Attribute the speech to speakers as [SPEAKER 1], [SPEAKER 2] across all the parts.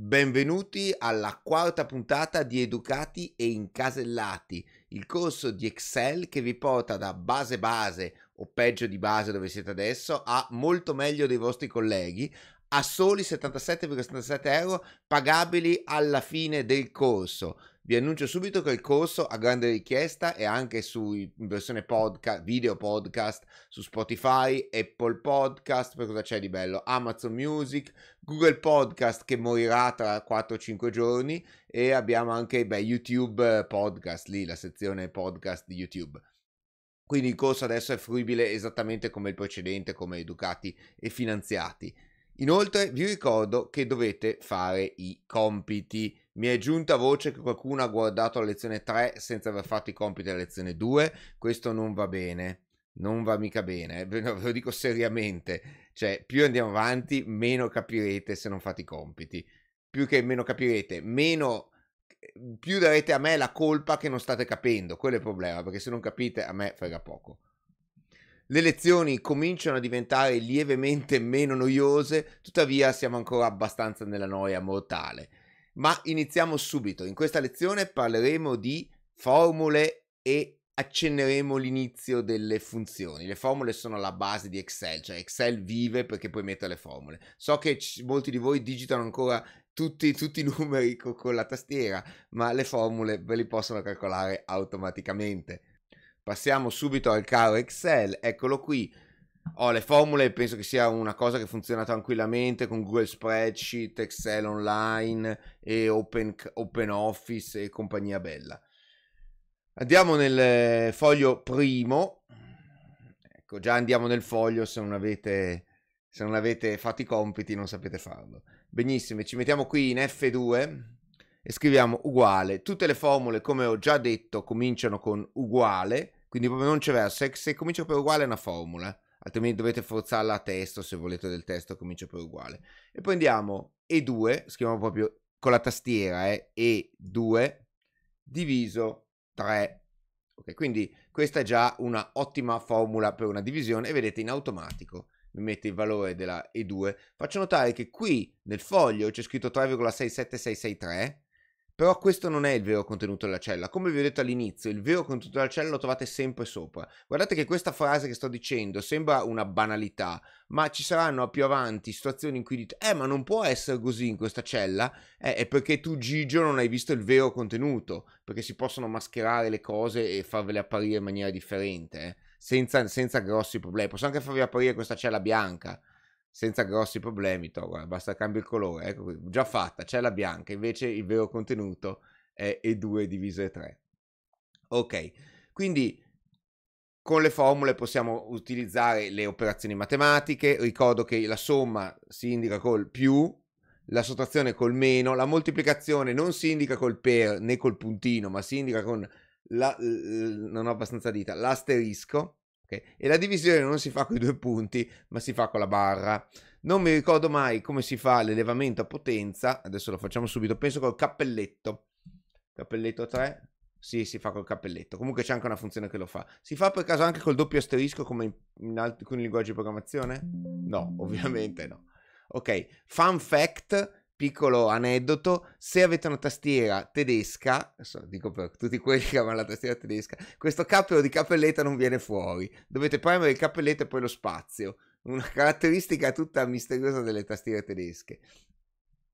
[SPEAKER 1] Benvenuti alla quarta puntata di Educati e Incasellati, il corso di Excel che vi porta da base base o peggio di base dove siete adesso a molto meglio dei vostri colleghi a soli 77,77 euro pagabili alla fine del corso. Vi annuncio subito che il corso a grande richiesta è anche su, in versione podcast, video podcast su Spotify, Apple Podcast, per cosa c'è di bello, Amazon Music, Google Podcast che morirà tra 4-5 giorni e abbiamo anche beh, YouTube Podcast, lì la sezione podcast di YouTube. Quindi il corso adesso è fruibile esattamente come il precedente, come educati e finanziati. Inoltre vi ricordo che dovete fare i compiti. Mi è giunta voce che qualcuno ha guardato la lezione 3 senza aver fatto i compiti della lezione 2. Questo non va bene. Non va mica bene, eh. ve lo dico seriamente. Cioè, più andiamo avanti, meno capirete se non fate i compiti. Più che meno capirete, meno più darete a me la colpa che non state capendo. Quello è il problema, perché se non capite a me frega poco. Le lezioni cominciano a diventare lievemente meno noiose, tuttavia siamo ancora abbastanza nella noia mortale. Ma iniziamo subito. In questa lezione parleremo di formule e accenneremo l'inizio delle funzioni. Le formule sono la base di Excel, cioè Excel vive perché puoi mettere le formule. So che c- molti di voi digitano ancora tutti, tutti, i numeri co- con la tastiera, ma le formule ve li possono calcolare automaticamente. Passiamo subito al caro Excel, eccolo qui. Ho le formule, penso che sia una cosa che funziona tranquillamente con Google Spreadsheet, Excel Online e Open, Open Office e compagnia bella. Andiamo nel eh, foglio primo. Ecco, già andiamo nel foglio se non avete, se non avete fatto i compiti non sapete farlo. Benissimo, ci mettiamo qui in F2 e scriviamo uguale. Tutte le formule, come ho già detto, cominciano con uguale quindi proprio non c'è verso. Se, se comincia per uguale è una formula, altrimenti dovete forzarla a testo se volete del testo comincia per uguale. E poi andiamo E2, scriviamo proprio con la tastiera, eh, E2 diviso 3. Ok, quindi questa è già una ottima formula per una divisione e vedete in automatico mi mette il valore della E2. Faccio notare che qui nel foglio c'è scritto 3,67663 però questo non è il vero contenuto della cella. Come vi ho detto all'inizio, il vero contenuto della cella lo trovate sempre sopra. Guardate che questa frase che sto dicendo sembra una banalità, ma ci saranno più avanti situazioni in cui dite, eh ma non può essere così in questa cella, eh, è perché tu Gigio non hai visto il vero contenuto, perché si possono mascherare le cose e farvele apparire in maniera differente, eh, senza, senza grossi problemi. Posso anche farvi apparire questa cella bianca, senza grossi problemi, to, guarda, basta cambiare il colore, ecco, già fatta, c'è la bianca, invece il vero contenuto è E2 diviso E3. Ok, quindi con le formule possiamo utilizzare le operazioni matematiche, ricordo che la somma si indica col più, la sottrazione col meno, la moltiplicazione non si indica col per né col puntino, ma si indica con la, non ho abbastanza dita, l'asterisco Okay. E la divisione non si fa con i due punti, ma si fa con la barra. Non mi ricordo mai come si fa l'elevamento a potenza. Adesso lo facciamo subito. Penso col cappelletto. Cappelletto 3. Sì, si fa col cappelletto. Comunque c'è anche una funzione che lo fa. Si fa per caso anche col doppio asterisco come in, in alcuni linguaggi di programmazione? No, ovviamente no. Ok, fun fact, piccolo aneddoto, se avete una tastiera tedesca, adesso dico per tutti quelli che avevano la tastiera tedesca, questo cappello di cappelletta non viene fuori, dovete premere il cappelletto e poi lo spazio, una caratteristica tutta misteriosa delle tastiere tedesche.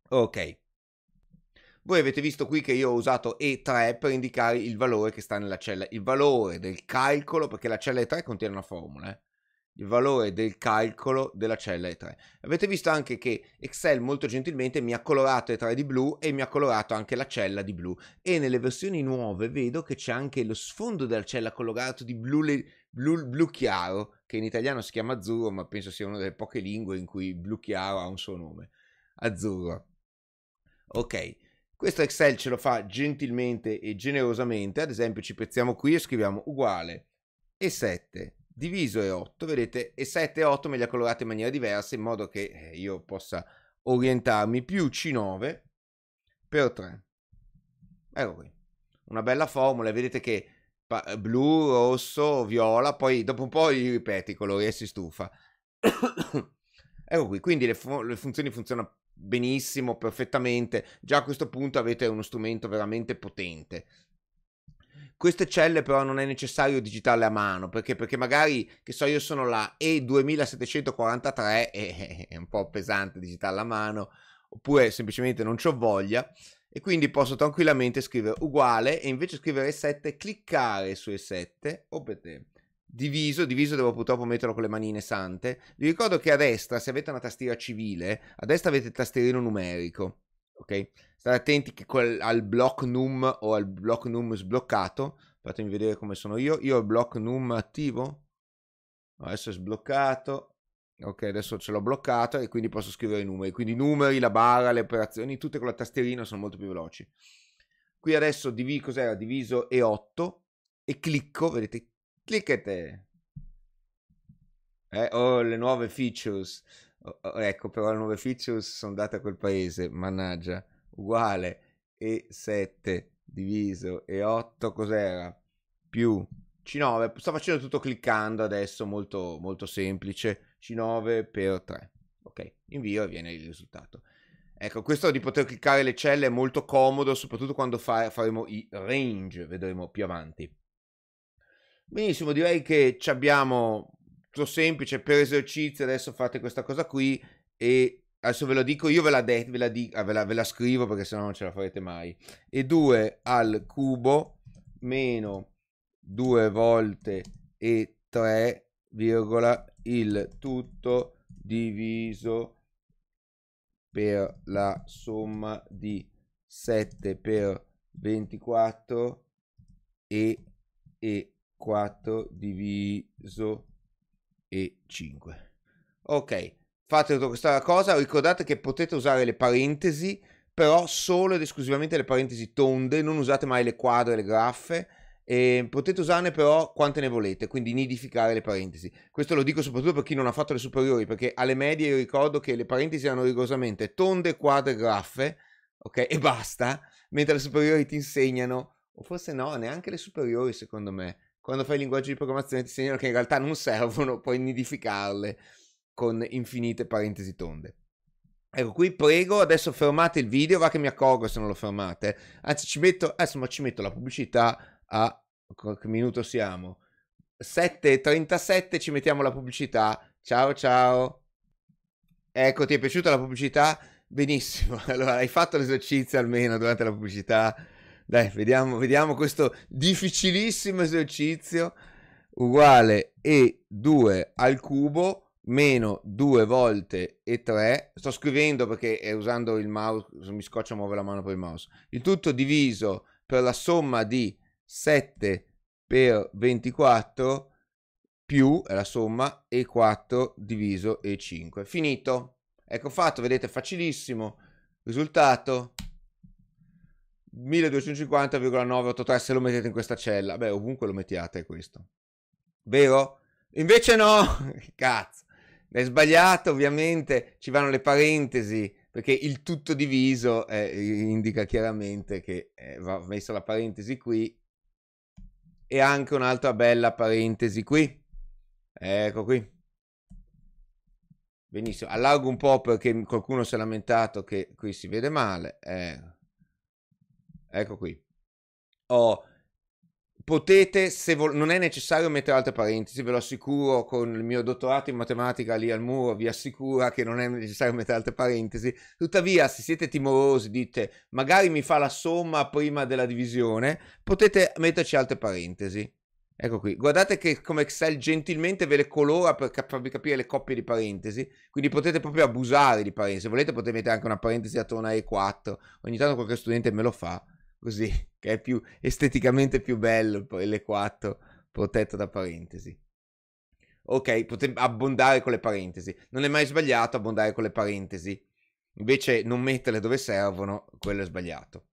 [SPEAKER 1] Ok. Voi avete visto qui che io ho usato E3 per indicare il valore che sta nella cella, il valore del calcolo, perché la cella E3 contiene una formula, eh? il valore del calcolo della cella E3. Avete visto anche che Excel molto gentilmente mi ha colorato E3 di blu e mi ha colorato anche la cella di blu e nelle versioni nuove vedo che c'è anche lo sfondo della cella colorato di blu, le, blu, blu chiaro, che in italiano si chiama azzurro, ma penso sia una delle poche lingue in cui blu chiaro ha un suo nome. Azzurro. Ok. Questo Excel ce lo fa gentilmente e generosamente, ad esempio ci pezziamo qui e scriviamo uguale E7 diviso e 8, vedete, e 7 e 8 me li ha colorati in maniera diversa in modo che eh, io possa orientarmi, più C9 per 3. Ecco qui, una bella formula, vedete che blu, rosso, viola, poi dopo un po' li ripeti i colori e si stufa. ecco qui, quindi le, fu le funzioni funzionano benissimo, perfettamente, già a questo punto avete uno strumento veramente potente. Queste celle però non è necessario digitarle a mano, perché, perché magari, che so, io sono la E2743 e è un po' pesante digitarla a mano, oppure semplicemente non ho voglia e quindi posso tranquillamente scrivere uguale e invece scrivere 7 cliccare su E7 oppure diviso, diviso devo purtroppo metterlo con le manine sante. Vi ricordo che a destra, se avete una tastiera civile, a destra avete il tastierino numerico ok? State attenti che quel, al block num o al block num sbloccato. Fatemi vedere come sono io. Io ho il block num attivo. Adesso è sbloccato. Ok, adesso ce l'ho bloccato e quindi posso scrivere i numeri. Quindi i numeri, la barra, le operazioni, tutte con la tasterina sono molto più veloci. Qui adesso divi, cos'era? diviso E8 e clicco, vedete, cliccate. Eh, oh, le nuove features ecco però le nuove features sono date a quel paese mannaggia uguale E7 diviso E8 cos'era più C9 sto facendo tutto cliccando adesso molto molto semplice C9 per 3 ok invio e viene il risultato Ecco, questo di poter cliccare le celle è molto comodo, soprattutto quando fa- faremo i range, vedremo più avanti. Benissimo, direi che ci abbiamo molto semplice per esercizio adesso fate questa cosa qui e adesso ve lo dico io ve la, de- ve la, di- ah, ve la, ve la scrivo perché sennò non ce la farete mai e 2 al cubo meno 2 volte e 3 virgola il tutto diviso per la somma di 7 per 24 e, e 4 diviso e 5. Ok, fate tutta questa cosa, ricordate che potete usare le parentesi, però solo ed esclusivamente le parentesi tonde, non usate mai le quadre, le graffe, e ehm, potete usarne però quante ne volete, quindi nidificare le parentesi. Questo lo dico soprattutto per chi non ha fatto le superiori, perché alle medie io ricordo che le parentesi erano rigorosamente tonde, quadre, graffe, ok, e basta, mentre le superiori ti insegnano, o forse no, neanche le superiori secondo me, quando fai linguaggi di programmazione ti segnalo che in realtà non servono, puoi nidificarle con infinite parentesi tonde. Ecco qui, prego, adesso fermate il video, va che mi accorgo se non lo fermate. Anzi, ci metto, insomma, ci metto la pubblicità a... Che minuto siamo? 7.37, ci mettiamo la pubblicità. Ciao, ciao. Ecco, ti è piaciuta la pubblicità? Benissimo, allora hai fatto l'esercizio almeno durante la pubblicità. Dai, vediamo, vediamo questo difficilissimo esercizio. Uguale E2 al cubo meno 2 volte e 3. Sto scrivendo perché è eh, usando il mouse mi scoccia a muovere la mano per il mouse. Il tutto diviso per la somma di 7 per 24 più è la somma E4 diviso E5. Finito. Ecco fatto, vedete, facilissimo. Risultato 1250,983 se lo mettete in questa cella. Beh, ovunque lo mettiate è questo. Vero? Invece no! Cazzo! È sbagliato, ovviamente, ci vanno le parentesi, perché il tutto diviso eh, indica chiaramente che eh, va messa la parentesi qui e anche un'altra bella parentesi qui. Ecco qui. Benissimo, allargo un po' perché qualcuno si è lamentato che qui si vede male. Eh. Ecco qui. Oh, potete, se vol- non è necessario mettere altre parentesi, ve lo assicuro, con il mio dottorato in matematica lì al muro vi assicura che non è necessario mettere altre parentesi. Tuttavia, se siete timorosi, dite magari mi fa la somma prima della divisione, potete metterci altre parentesi. Ecco qui, guardate che come Excel gentilmente ve le colora per cap- farvi capire le coppie di parentesi, quindi potete proprio abusare di parentesi, se volete potete mettere anche una parentesi attorno a E4, ogni tanto qualche studente me lo fa, così, che è più esteticamente più bello L4 protetto da parentesi. Ok, potrebbe abbondare con le parentesi. Non è mai sbagliato abbondare con le parentesi. Invece non metterle dove servono, quello è sbagliato.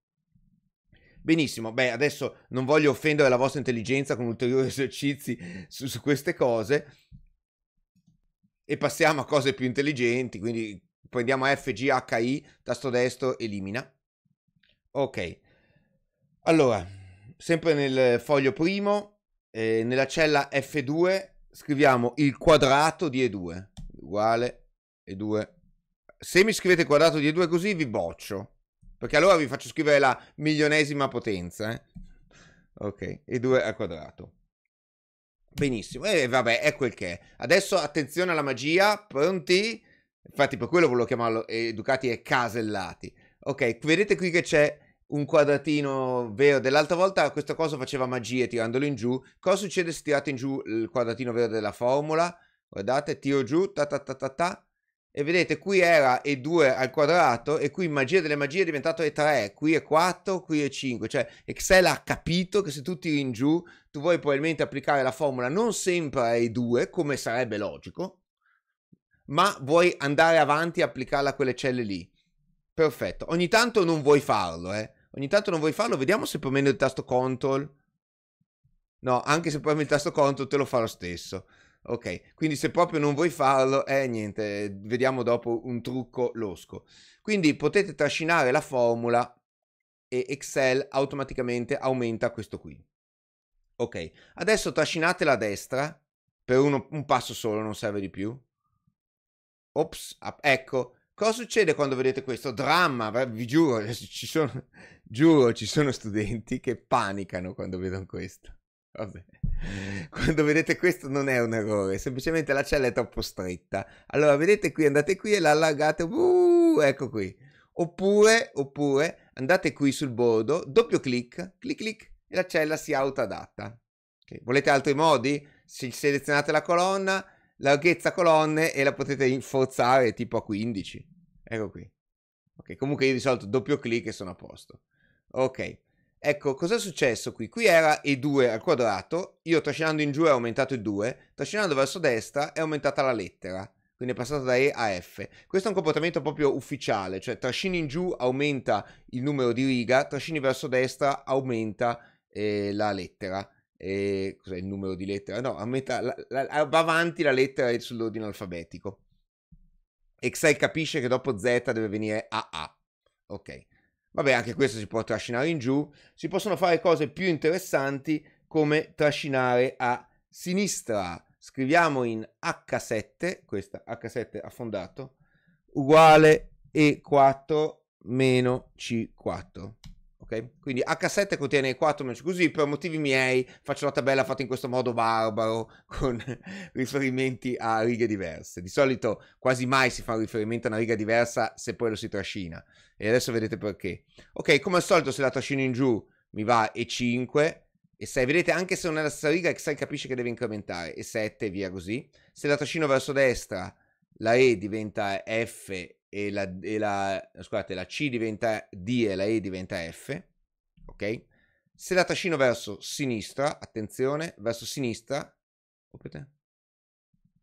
[SPEAKER 1] Benissimo, beh, adesso non voglio offendere la vostra intelligenza con ulteriori esercizi su, su queste cose. E passiamo a cose più intelligenti, quindi prendiamo FGHI, tasto destro, elimina. Ok, allora, sempre nel foglio primo, eh, nella cella F2 scriviamo il quadrato di E2 uguale E2. Se mi scrivete quadrato di E2 così vi boccio, perché allora vi faccio scrivere la milionesima potenza. Eh? Ok, E2 al quadrato. Benissimo, e eh, vabbè, è quel che è. Adesso attenzione alla magia, pronti? Infatti per quello volevo chiamarlo Educati e Casellati. Ok, vedete qui che c'è un quadratino verde. L'altra volta questa cosa faceva magie tirandolo in giù. Cosa succede se tirate in giù il quadratino verde della formula? Guardate, tiro giù, ta ta ta ta ta. E vedete, qui era E2 al quadrato e qui magia delle magie è diventato E3, qui è 4, qui è 5. Cioè Excel ha capito che se tu tiri in giù, tu vuoi probabilmente applicare la formula non sempre a E2, come sarebbe logico, ma vuoi andare avanti e applicarla a quelle celle lì. Perfetto. Ogni tanto non vuoi farlo, eh Ogni tanto non vuoi farlo, vediamo se premendo il tasto control. No, anche se premi il tasto control te lo fa lo stesso. Ok, quindi se proprio non vuoi farlo, eh niente, vediamo dopo un trucco losco. Quindi potete trascinare la formula e Excel automaticamente aumenta questo qui. Ok, adesso trascinate la destra per uno, un passo solo, non serve di più. Ops, ah, ecco, Cosa succede quando vedete questo? Dramma, vi giuro, ci sono, giuro, ci sono studenti che panicano quando vedono questo. Vabbè. Quando vedete questo non è un errore, semplicemente la cella è troppo stretta. Allora vedete qui, andate qui e la allargate, uh, ecco qui. Oppure, oppure andate qui sul bordo, doppio clic, clic clic e la cella si autoadatta. Okay. Volete altri modi? Se selezionate la colonna, larghezza colonne e la potete forzare tipo a 15. Ecco qui. Ok, comunque io di solito doppio clic e sono a posto. Ok, ecco cosa è successo qui? Qui era e 2 al quadrato, io trascinando in giù ho aumentato il 2, trascinando verso destra è aumentata la lettera quindi è passato da E a F. Questo è un comportamento proprio ufficiale, cioè trascini in giù aumenta il numero di riga, trascini verso destra aumenta eh, la lettera e cos'è il numero di lettere? No, a metà, la, la, avanti la lettera è sull'ordine alfabetico. Excel capisce che dopo Z deve venire AA. Ok. Vabbè, anche questo si può trascinare in giù. Si possono fare cose più interessanti come trascinare a sinistra. Scriviamo in H7, questa H7 affondato, uguale E4 meno C4 ok? Quindi H7 contiene 4 match così, per motivi miei faccio la tabella fatta in questo modo barbaro, con riferimenti a righe diverse. Di solito quasi mai si fa un riferimento a una riga diversa se poi lo si trascina. E adesso vedete perché. Ok, come al solito se la trascino in giù mi va E5, E6, vedete anche se non è la stessa riga Excel capisce che deve incrementare, E7 e via così. Se la trascino verso destra la E diventa F e la, e la, scusate, la C diventa D e la E diventa F, ok? Se la trascino verso sinistra, attenzione, verso sinistra,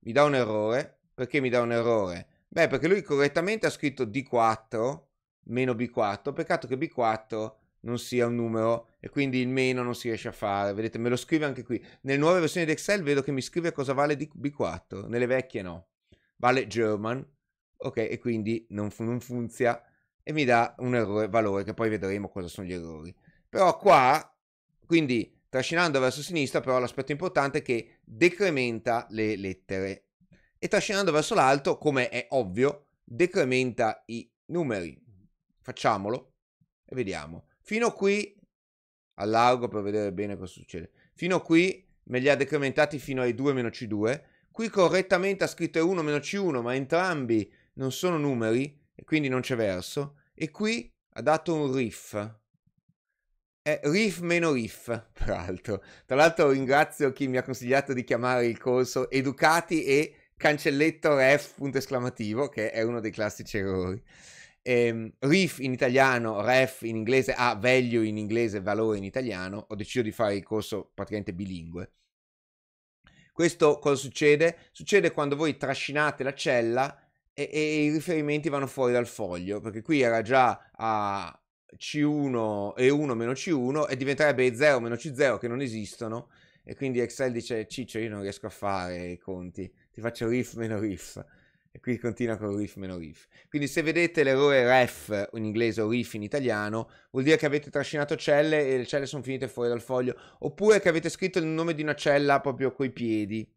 [SPEAKER 1] mi dà un errore. Perché mi dà un errore? Beh, perché lui correttamente ha scritto D4 meno B4, peccato che B4 non sia un numero e quindi il meno non si riesce a fare. Vedete, me lo scrive anche qui. Nelle nuove versioni di Excel vedo che mi scrive cosa vale B4, nelle vecchie no. Vale German, ok e quindi non, non funziona e mi dà un errore valore che poi vedremo cosa sono gli errori però qua quindi trascinando verso sinistra però l'aspetto importante è che decrementa le lettere e trascinando verso l'alto come è ovvio decrementa i numeri facciamolo e vediamo fino qui allargo per vedere bene cosa succede fino a qui me li ha decrementati fino ai 2 C2 qui correttamente ha scritto 1 C1 ma entrambi non sono numeri e quindi non c'è verso e qui ha dato un riff. È riff meno riff, tra l'altro Tra l'altro ringrazio chi mi ha consigliato di chiamare il corso Educati e cancelletto ref punto esclamativo, che è uno dei classici errori. Ehm, riff in italiano, ref in inglese, ha ah, value in inglese, valore in italiano. Ho deciso di fare il corso praticamente bilingue. Questo cosa succede? Succede quando voi trascinate la cella e, e i riferimenti vanno fuori dal foglio, perché qui era già a C1 e 1 meno C1 e diventerebbe 0 meno C0 che non esistono e quindi Excel dice Ciccio io non riesco a fare i conti, ti faccio riff meno riff e qui continua con riff meno riff. Quindi se vedete l'errore ref in inglese o riff in italiano vuol dire che avete trascinato celle e le celle sono finite fuori dal foglio oppure che avete scritto il nome di una cella proprio coi piedi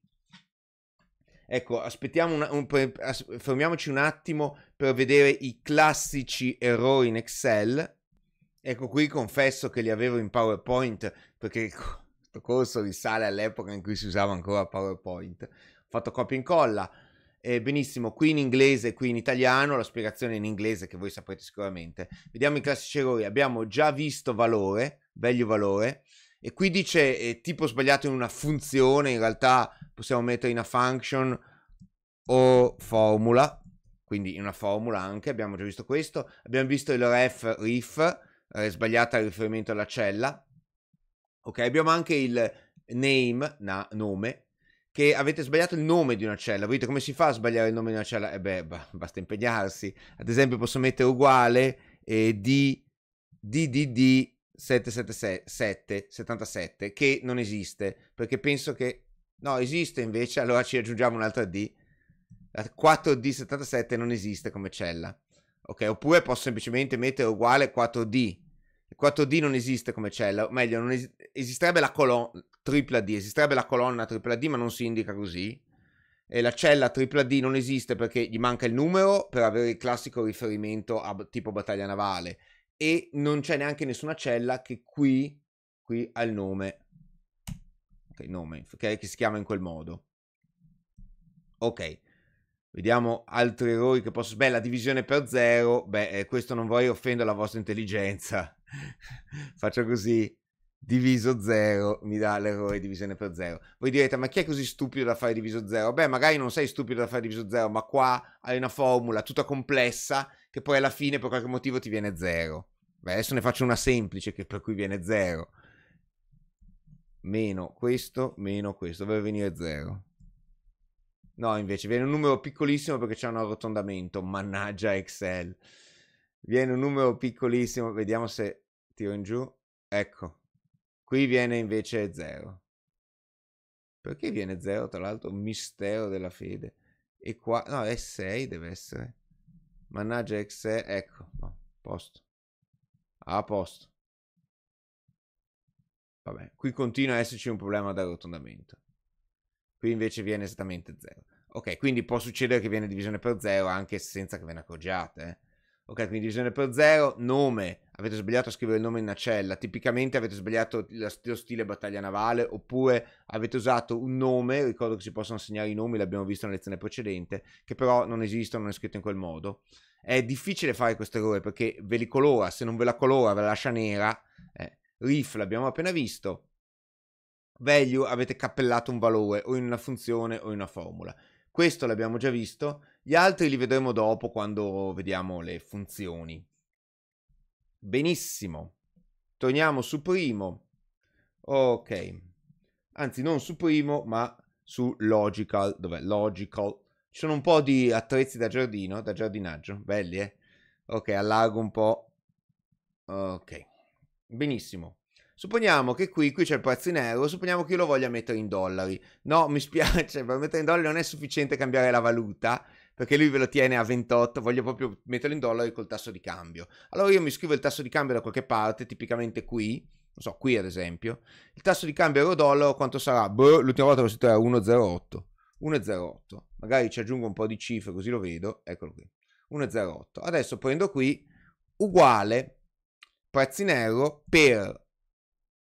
[SPEAKER 1] Ecco, aspettiamo un, un, as, fermiamoci un attimo per vedere i classici errori in Excel. Ecco qui confesso che li avevo in PowerPoint perché questo corso risale all'epoca in cui si usava ancora PowerPoint. Ho fatto copia e incolla. Eh, benissimo, qui in inglese e qui in italiano, la spiegazione è in inglese che voi saprete sicuramente. Vediamo i classici errori. Abbiamo già visto valore, meglio valore. E qui dice eh, tipo sbagliato in una funzione, in realtà possiamo mettere in una function o formula, quindi in una formula anche, abbiamo già visto questo. Abbiamo visto il ref rif, eh, sbagliata il riferimento alla cella. Ok, abbiamo anche il name, na, nome, che avete sbagliato il nome di una cella. Vedete come si fa a sbagliare il nome di una cella? E eh beh, basta impegnarsi. Ad esempio posso mettere uguale eh, di, di, di, di 777, 77 che non esiste perché penso che no esiste invece allora ci aggiungiamo un'altra D la 4D77 non esiste come cella ok oppure posso semplicemente mettere uguale 4D 4D non esiste come cella o meglio non es- esisterebbe la colonna tripla D esisterebbe la colonna tripla D ma non si indica così e la cella tripla D non esiste perché gli manca il numero per avere il classico riferimento a tipo battaglia navale e non c'è neanche nessuna cella che qui, qui ha il nome, okay, nome okay, che si chiama in quel modo. Ok, vediamo altri errori che posso... Beh, la divisione per zero, beh, eh, questo non vorrei offendere la vostra intelligenza, faccio così, diviso 0 mi dà l'errore divisione per 0. Voi direte, ma chi è così stupido da fare diviso 0? Beh, magari non sei stupido da fare diviso 0, ma qua hai una formula tutta complessa che poi alla fine per qualche motivo ti viene 0 adesso ne faccio una semplice che, per cui viene 0. Meno questo, meno questo, dovrebbe venire 0. No, invece viene un numero piccolissimo perché c'è un arrotondamento. Mannaggia Excel. Viene un numero piccolissimo, vediamo se tiro in giù. Ecco, qui viene invece 0. Perché viene 0? Tra l'altro, mistero della fede. E qua, no, è 6 deve essere. Mannaggia Excel, ecco, no, posto. A posto. Vabbè, qui continua a esserci un problema di arrotondamento. Qui invece viene esattamente 0. Ok, quindi può succedere che viene divisione per 0 anche senza che ve ne accorgiate. Eh? Ok, quindi divisione per zero, nome, avete sbagliato a scrivere il nome in nacella, tipicamente avete sbagliato lo stile battaglia navale, oppure avete usato un nome, ricordo che si possono assegnare i nomi, l'abbiamo visto nella lezione precedente, che però non esistono, non è scritto in quel modo. È difficile fare questo errore perché ve li colora, se non ve la colora ve la lascia nera. Eh, Riff l'abbiamo appena visto. Value avete cappellato un valore o in una funzione o in una formula. Questo l'abbiamo già visto gli altri li vedremo dopo quando vediamo le funzioni. Benissimo. Torniamo su primo. Ok. Anzi, non su primo, ma su logical. Dov'è? Logical. Ci sono un po' di attrezzi da giardino, da giardinaggio. Belli, eh? Ok, allargo un po'. Ok. Benissimo. Supponiamo che qui, qui c'è il prezzo in euro, supponiamo che io lo voglia mettere in dollari. No, mi spiace, per mettere in dollari non è sufficiente cambiare la valuta, perché lui ve lo tiene a 28, voglio proprio metterlo in dollari col tasso di cambio. Allora io mi scrivo il tasso di cambio da qualche parte, tipicamente qui, non so, qui ad esempio, il tasso di cambio euro-dollaro quanto sarà? Boh, l'ultima volta l'ho scritto era 1,08. 1,08. Magari ci aggiungo un po' di cifre così lo vedo, eccolo qui. 1,08. Adesso prendo qui uguale prezzi in euro per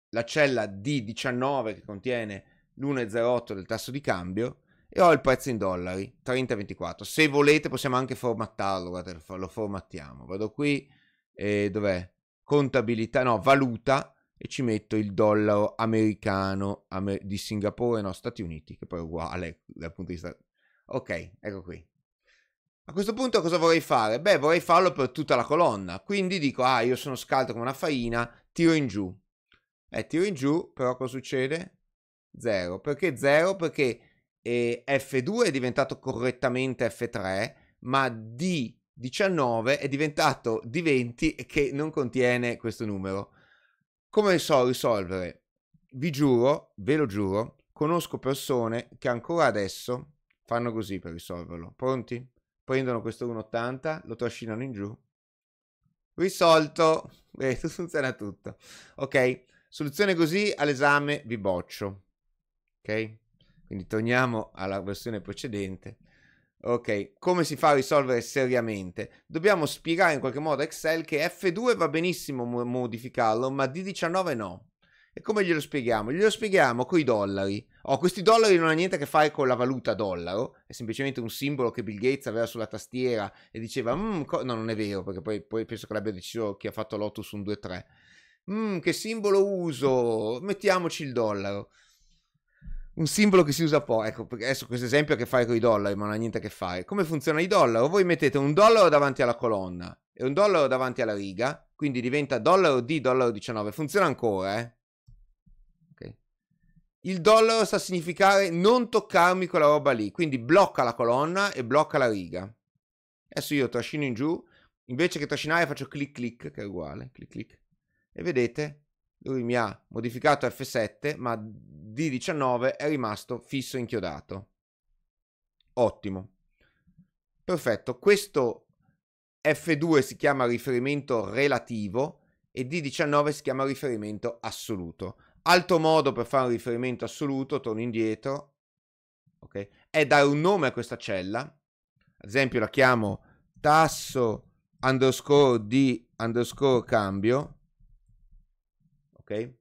[SPEAKER 1] la cella D19 che contiene l'1,08 del tasso di cambio e ho il prezzo in dollari 30,24 se volete possiamo anche formattarlo guardate lo formattiamo vado qui e dov'è contabilità no valuta e ci metto il dollaro americano amer di Singapore no Stati Uniti che poi è uguale dal punto di vista ok ecco qui a questo punto cosa vorrei fare? Beh, vorrei farlo per tutta la colonna. Quindi dico, ah, io sono scalto come una faina, tiro in giù. Eh, tiro in giù, però cosa succede? Zero. Perché zero? Perché e F2 è diventato correttamente F3, ma D19 è diventato D20 che non contiene questo numero. Come so risolvere? Vi giuro, ve lo giuro, conosco persone che ancora adesso fanno così per risolverlo. Pronti? Prendono questo 1,80, lo trascinano in giù. Risolto! Eh, funziona tutto. Ok, soluzione così all'esame vi boccio. Ok? Quindi torniamo alla versione precedente. Ok, come si fa a risolvere seriamente? Dobbiamo spiegare in qualche modo a Excel che F2 va benissimo modificarlo, ma D19 no. E come glielo spieghiamo? Glielo spieghiamo con i dollari. Oh, questi dollari non hanno niente a che fare con la valuta dollaro, è semplicemente un simbolo che Bill Gates aveva sulla tastiera e diceva, mm, no non è vero, perché poi, poi penso che l'abbia deciso chi ha fatto Lotus 1, 2, 3. Mm, che simbolo uso? Mettiamoci il dollaro un simbolo che si usa poco. Ecco, adesso questo esempio che fai con i dollari, ma non ha niente a che fare. Come funziona i dollari? Voi mettete un dollaro davanti alla colonna e un dollaro davanti alla riga, quindi diventa dollaro D, dollaro 19. Funziona ancora, eh? Ok. Il dollaro sta a significare non toccarmi quella roba lì, quindi blocca la colonna e blocca la riga. Adesso io trascino in giù, invece che trascinare faccio clic clic, che è uguale, clic clic. E vedete, lui mi ha modificato F7, ma D19 è rimasto fisso inchiodato. Ottimo. Perfetto, questo F2 si chiama riferimento relativo e D19 si chiama riferimento assoluto. Altro modo per fare un riferimento assoluto, torno indietro, okay, è dare un nome a questa cella. Ad esempio la chiamo tasso underscore di underscore cambio ok?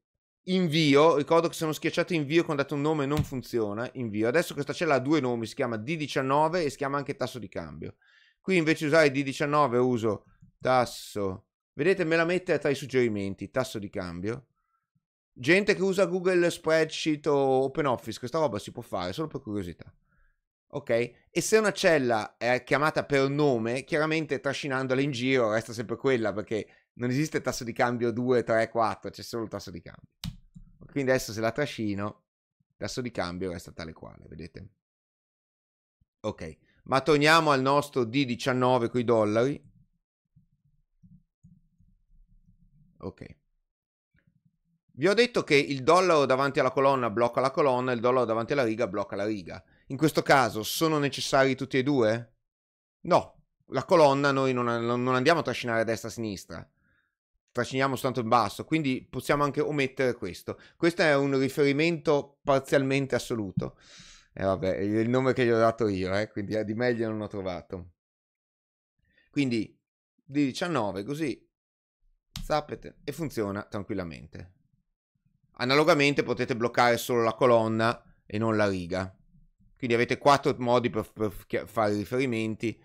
[SPEAKER 1] Invio, ricordo che se non schiacciato invio quando ho dato un nome non funziona, invio. Adesso questa cella ha due nomi, si chiama D19 e si chiama anche tasso di cambio. Qui invece di usare D19 uso tasso, vedete me la mette tra i suggerimenti, tasso di cambio. Gente che usa Google Spreadsheet o OpenOffice, questa roba si può fare solo per curiosità. Ok? E se una cella è chiamata per nome, chiaramente trascinandola in giro resta sempre quella perché non esiste tasso di cambio 2, 3, 4, c'è solo il tasso di cambio. Quindi adesso se la trascino, il tasso di cambio resta tale quale, vedete? Ok, ma torniamo al nostro D19 con i dollari. Ok. Vi ho detto che il dollaro davanti alla colonna blocca la colonna, e il dollaro davanti alla riga blocca la riga. In questo caso sono necessari tutti e due? No, la colonna noi non, non andiamo a trascinare a destra a sinistra, trasciniamo soltanto in basso, quindi possiamo anche omettere questo. Questo è un riferimento parzialmente assoluto. E eh, vabbè, è il nome che gli ho dato io, eh, quindi eh, di meglio non ho trovato. Quindi di 19 così, sapete, e funziona tranquillamente. Analogamente potete bloccare solo la colonna e non la riga. Quindi avete quattro modi per, per fare riferimenti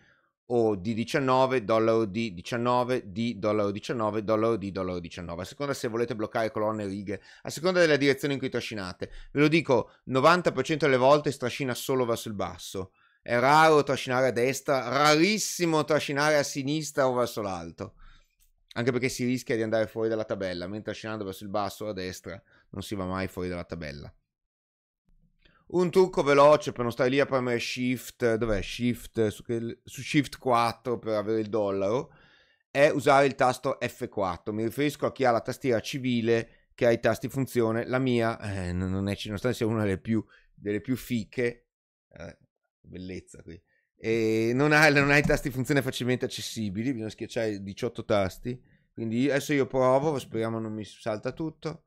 [SPEAKER 1] o di 19, dollaro di 19, di dollaro 19, dollaro di dollaro 19, a seconda se volete bloccare colonne e righe, a seconda della direzione in cui trascinate. Ve lo dico, 90% delle volte si trascina solo verso il basso. È raro trascinare a destra, rarissimo trascinare a sinistra o verso l'alto. Anche perché si rischia di andare fuori dalla tabella, mentre trascinando verso il basso o a destra non si va mai fuori dalla tabella un trucco veloce per non stare lì a premere shift, dov'è shift, su, su shift 4 per avere il dollaro, è usare il tasto F4. Mi riferisco a chi ha la tastiera civile che ha i tasti funzione, la mia eh, non è, nonostante sia una delle più, delle più fiche, eh, bellezza qui, e non ha, non ha i tasti funzione facilmente accessibili, bisogna schiacciare 18 tasti, quindi adesso io provo, speriamo non mi salta tutto,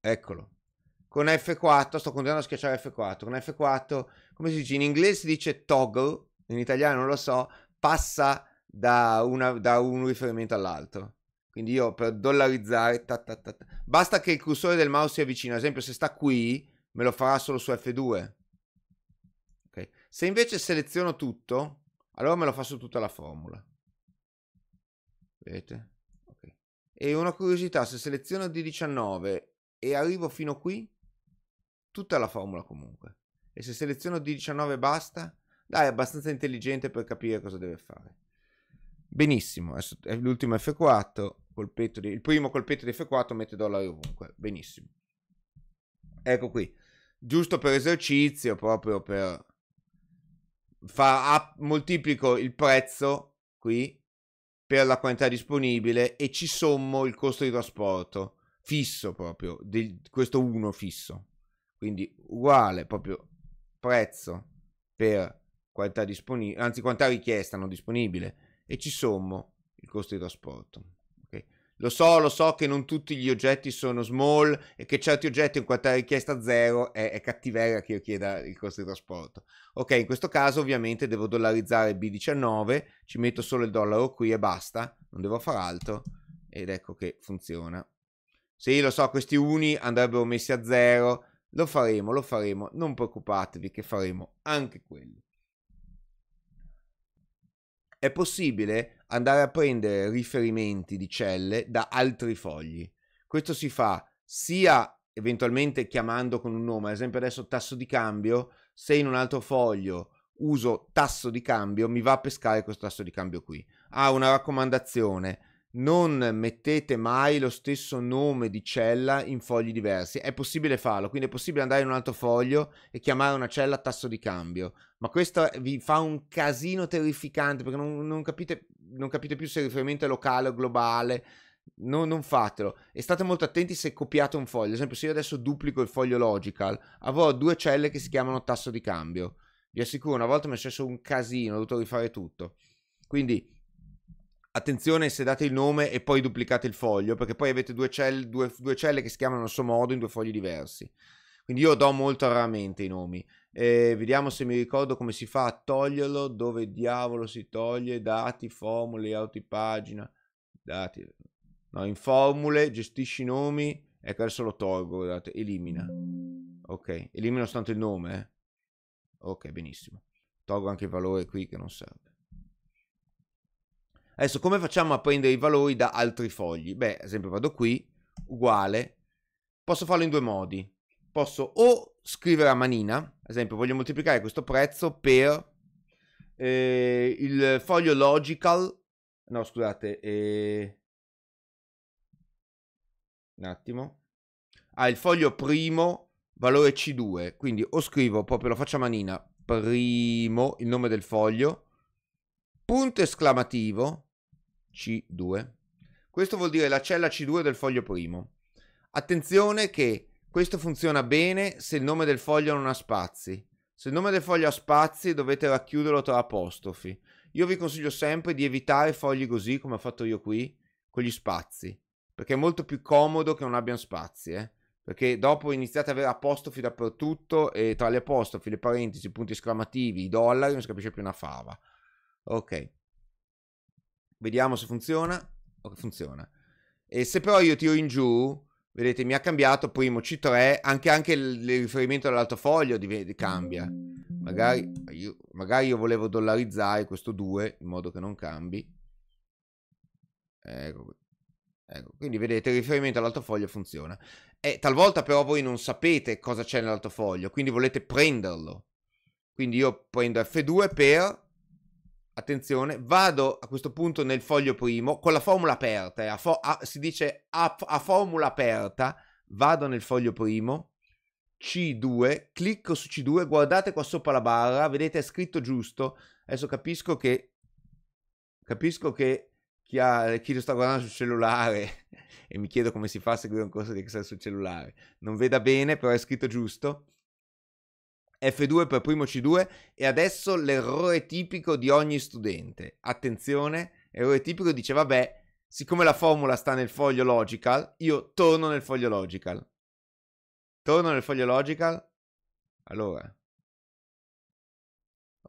[SPEAKER 1] eccolo con F4, sto continuando a schiacciare F4, con F4, come si dice in inglese si dice toggle, in italiano non lo so, passa da, una, da un riferimento all'altro. Quindi io per dollarizzare, ta, ta, ta, basta che il cursore del mouse sia vicino, ad esempio se sta qui me lo farà solo su F2. Okay. Se invece seleziono tutto, allora me lo fa su tutta la formula. Vedete? Okay. E una curiosità, se seleziono D19 e arrivo fino qui, tutta la formula comunque. E se seleziono D19 basta? Dai, è abbastanza intelligente per capire cosa deve fare. Benissimo, adesso è l'ultimo F4, colpetto di, il primo colpetto di F4 mette dollari ovunque, benissimo. Ecco qui, giusto per esercizio, proprio per fa, a, moltiplico il prezzo qui per la quantità disponibile e ci sommo il costo di trasporto fisso proprio, di, questo 1 fisso quindi uguale proprio prezzo per quantità disponibile, anzi quantità richiesta non disponibile e ci sommo il costo di trasporto. Okay. Lo so, lo so che non tutti gli oggetti sono small e che certi oggetti in quantità richiesta zero è, è cattiveria che io chieda il costo di trasporto. Ok, in questo caso ovviamente devo dollarizzare B19, ci metto solo il dollaro qui e basta, non devo fare altro ed ecco che funziona. Sì, lo so, questi uni andrebbero messi a zero lo faremo, lo faremo, non preoccupatevi che faremo anche quello. È possibile andare a prendere riferimenti di celle da altri fogli. Questo si fa sia eventualmente chiamando con un nome, ad esempio adesso tasso di cambio, se in un altro foglio uso tasso di cambio, mi va a pescare questo tasso di cambio qui. Ah, una raccomandazione, non mettete mai lo stesso nome di cella in fogli diversi. È possibile farlo, quindi è possibile andare in un altro foglio e chiamare una cella tasso di cambio. Ma questo vi fa un casino terrificante perché non, non, capite, non capite, più se il riferimento è locale o globale. No, non fatelo e state molto attenti se copiate un foglio. Ad esempio, se io adesso duplico il foglio logical, avrò due celle che si chiamano tasso di cambio. Vi assicuro, una volta mi è successo un casino, ho dovuto rifare tutto. Quindi attenzione se date il nome e poi duplicate il foglio, perché poi avete due, cell, due, due celle che si chiamano allo stesso modo in due fogli diversi. Quindi io do molto raramente i nomi. Eh, vediamo se mi ricordo come si fa a toglierlo, dove diavolo si toglie, dati, formule, auto pagina, dati, no, in formule, gestisci i nomi, ecco adesso lo tolgo, guardate, elimina, ok, elimino soltanto il nome, eh? ok, benissimo, tolgo anche il valore qui che non serve. Adesso come facciamo a prendere i valori da altri fogli? Beh, ad esempio vado qui, uguale. Posso farlo in due modi. Posso o scrivere a manina, ad esempio voglio moltiplicare questo prezzo per eh, il foglio logical. No, scusate. Eh... Un attimo. Ah, il foglio primo, valore C2. Quindi o scrivo, proprio lo faccio a manina, primo, il nome del foglio, punto esclamativo, c2. Questo vuol dire la cella C2 del foglio primo. Attenzione che questo funziona bene se il nome del foglio non ha spazi. Se il nome del foglio ha spazi dovete racchiuderlo tra apostrofi. Io vi consiglio sempre di evitare fogli così come ho fatto io qui, con gli spazi, perché è molto più comodo che non abbiano spazi, eh? perché dopo iniziate ad avere apostrofi dappertutto e tra le apostrofi, le parentesi, i punti esclamativi, i dollari, non si capisce più una fava. Ok vediamo se funziona. Ok, funziona. E se però io tiro in giù, vedete, mi ha cambiato primo C3, anche, anche il, riferimento all'alto foglio cambia. Magari io, magari io volevo dollarizzare questo 2 in modo che non cambi. Ecco, ecco. quindi vedete, il riferimento all'alto foglio funziona. E talvolta però voi non sapete cosa c'è nell'alto foglio, quindi volete prenderlo. Quindi io prendo F2 per attenzione, vado a questo punto nel foglio primo con la formula aperta, eh, a fo- a, si dice a, a formula aperta, vado nel foglio primo, C2, clicco su C2, guardate qua sopra la barra, vedete è scritto giusto, adesso capisco che, capisco che chi, ha, chi lo sta guardando sul cellulare e mi chiedo come si fa a seguire un corso di Excel sul cellulare, non veda bene però è scritto giusto, F2 per primo C2 e adesso l'errore tipico di ogni studente. Attenzione, errore tipico dice vabbè, siccome la formula sta nel foglio logical, io torno nel foglio logical. Torno nel foglio logical. Allora.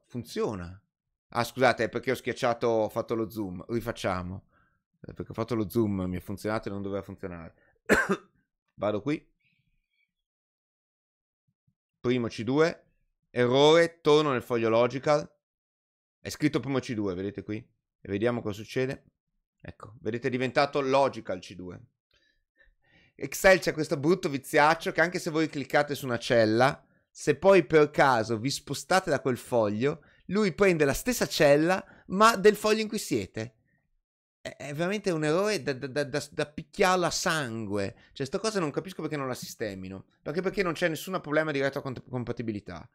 [SPEAKER 1] Funziona. Ah, scusate, è perché ho schiacciato, ho fatto lo zoom. Rifacciamo. Perché ho fatto lo zoom, mi ha funzionato e non doveva funzionare. Vado qui primo C2, errore, torno nel foglio logical, è scritto primo C2, vedete qui? E vediamo cosa succede. Ecco, vedete è diventato logical C2. Excel c'è questo brutto viziaccio che anche se voi cliccate su una cella, se poi per caso vi spostate da quel foglio, lui prende la stessa cella ma del foglio in cui siete è veramente un errore da, da, da, da picchiarla a sangue. Cioè, sta cosa non capisco perché non la sistemino. Perché, perché non c'è nessun problema di retrocompatibilità.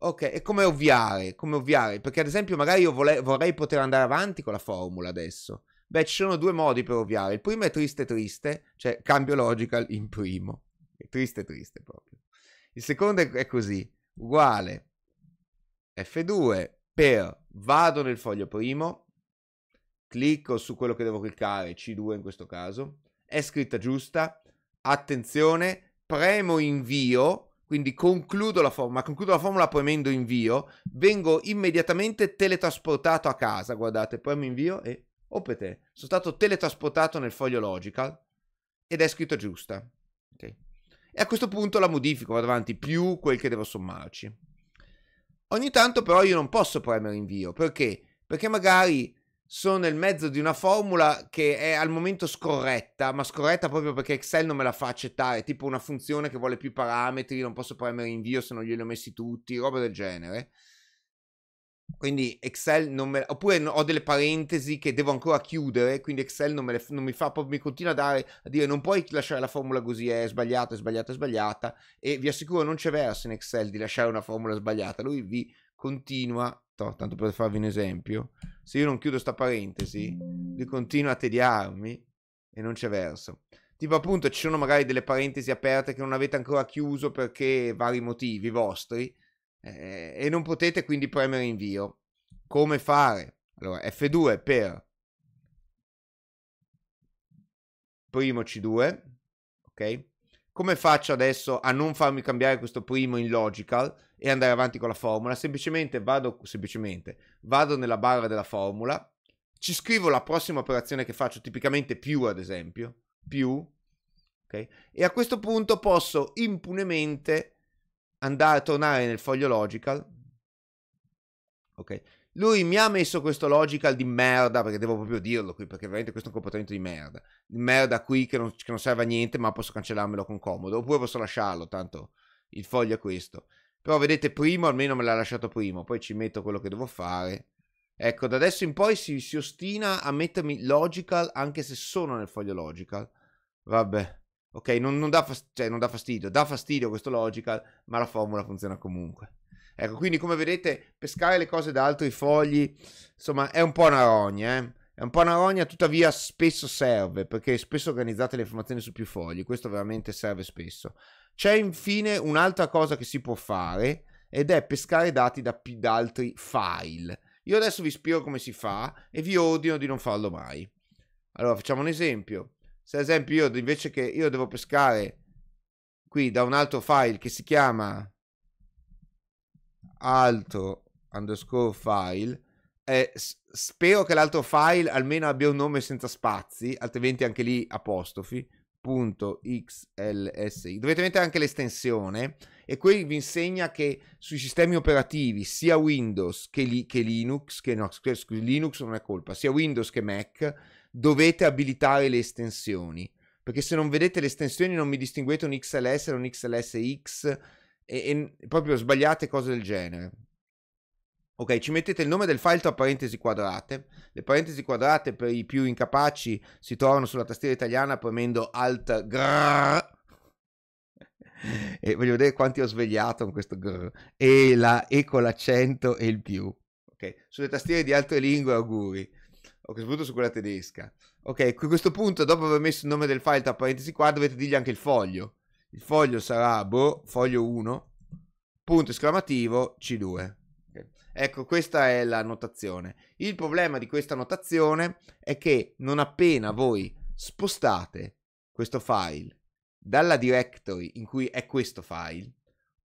[SPEAKER 1] Ok, e come ovviare? Come ovviare? Perché ad esempio magari io vole- vorrei poter andare avanti con la formula adesso. Beh, ci sono due modi per ovviare. Il primo è triste triste, cioè cambio logical in primo. È triste triste proprio. Il secondo è così, uguale F2 per vado nel foglio primo, clicco su quello che devo cliccare, C2 in questo caso, è scritta giusta, attenzione, premo invio, quindi concludo la formula, concludo la formula premendo invio, vengo immediatamente teletrasportato a casa, guardate, premo invio e opete, sono stato teletrasportato nel foglio logical ed è scritta giusta. Okay. E a questo punto la modifico, vado avanti, più quel che devo sommarci. Ogni tanto però io non posso premere invio, perché? Perché magari sono nel mezzo di una formula che è al momento scorretta, ma scorretta proprio perché Excel non me la fa accettare, tipo una funzione che vuole più parametri, non posso premere invio se non glieli ho messi tutti, roba del genere. Quindi Excel non me... oppure ho delle parentesi che devo ancora chiudere, quindi Excel non, me le... non mi fa mi continua a, dare, a dire non puoi lasciare la formula così, è sbagliata, è sbagliata, è sbagliata, e vi assicuro non c'è verso in Excel di lasciare una formula sbagliata, lui vi continua, to, tanto per farvi un esempio, se io non chiudo sta parentesi, lui continua a tediarmi e non c'è verso. Tipo appunto ci sono magari delle parentesi aperte che non avete ancora chiuso perché vari motivi vostri eh, e non potete quindi premere invio. Come fare? Allora, F2 per primo C2, ok? come faccio adesso a non farmi cambiare questo primo in logical e andare avanti con la formula? Semplicemente vado, semplicemente, vado nella barra della formula, ci scrivo la prossima operazione che faccio, tipicamente più ad esempio, più, okay? E a questo punto posso impunemente andare a tornare nel foglio logical, ok? Lui mi ha messo questo logical di merda, perché devo proprio dirlo qui, perché veramente questo è un comportamento di merda. Di merda qui che non, che non serve a niente, ma posso cancellarmelo con comodo. Oppure posso lasciarlo, tanto il foglio è questo. Però vedete, primo almeno me l'ha lasciato primo, poi ci metto quello che devo fare. Ecco, da adesso in poi si, si ostina a mettermi logical anche se sono nel foglio logical. Vabbè. Ok, non, non, dà, fast- cioè, non dà fastidio, dà fastidio questo logical, ma la formula funziona comunque. Ecco, quindi come vedete, pescare le cose da altri fogli, insomma, è un po' una rogna, eh? È un po' una rogna, tuttavia spesso serve, perché spesso organizzate le informazioni su più fogli, questo veramente serve spesso. C'è infine un'altra cosa che si può fare, ed è pescare dati da, da altri file. Io adesso vi spiego come si fa e vi ordino di non farlo mai. Allora, facciamo un esempio. Se ad esempio io invece che io devo pescare qui da un altro file che si chiama altro underscore file eh, spero che l'altro file almeno abbia un nome senza spazi altrimenti anche lì apostrofi punto xlsi dovete mettere anche l'estensione e qui vi insegna che sui sistemi operativi sia Windows che, li, che Linux che no, scusi, Linux non è colpa sia Windows che Mac dovete abilitare le estensioni perché se non vedete le estensioni non mi distinguete un XLS da un XLSX e, e proprio sbagliate cose del genere. Ok, ci mettete il nome del file tra parentesi quadrate. Le parentesi quadrate per i più incapaci si trovano sulla tastiera italiana premendo Alt grrr. e voglio vedere quanti ho svegliato con questo grrr. E, la, e con l'accento e il più. Ok, sulle tastiere di altre lingue auguri. Ok, soprattutto su quella tedesca. Ok, a questo punto, dopo aver messo il nome del file tra parentesi qua, dovete dirgli anche il foglio. Il foglio sarà boh, foglio 1, punto esclamativo C2. Ecco, questa è la notazione. Il problema di questa notazione è che non appena voi spostate questo file dalla directory in cui è questo file,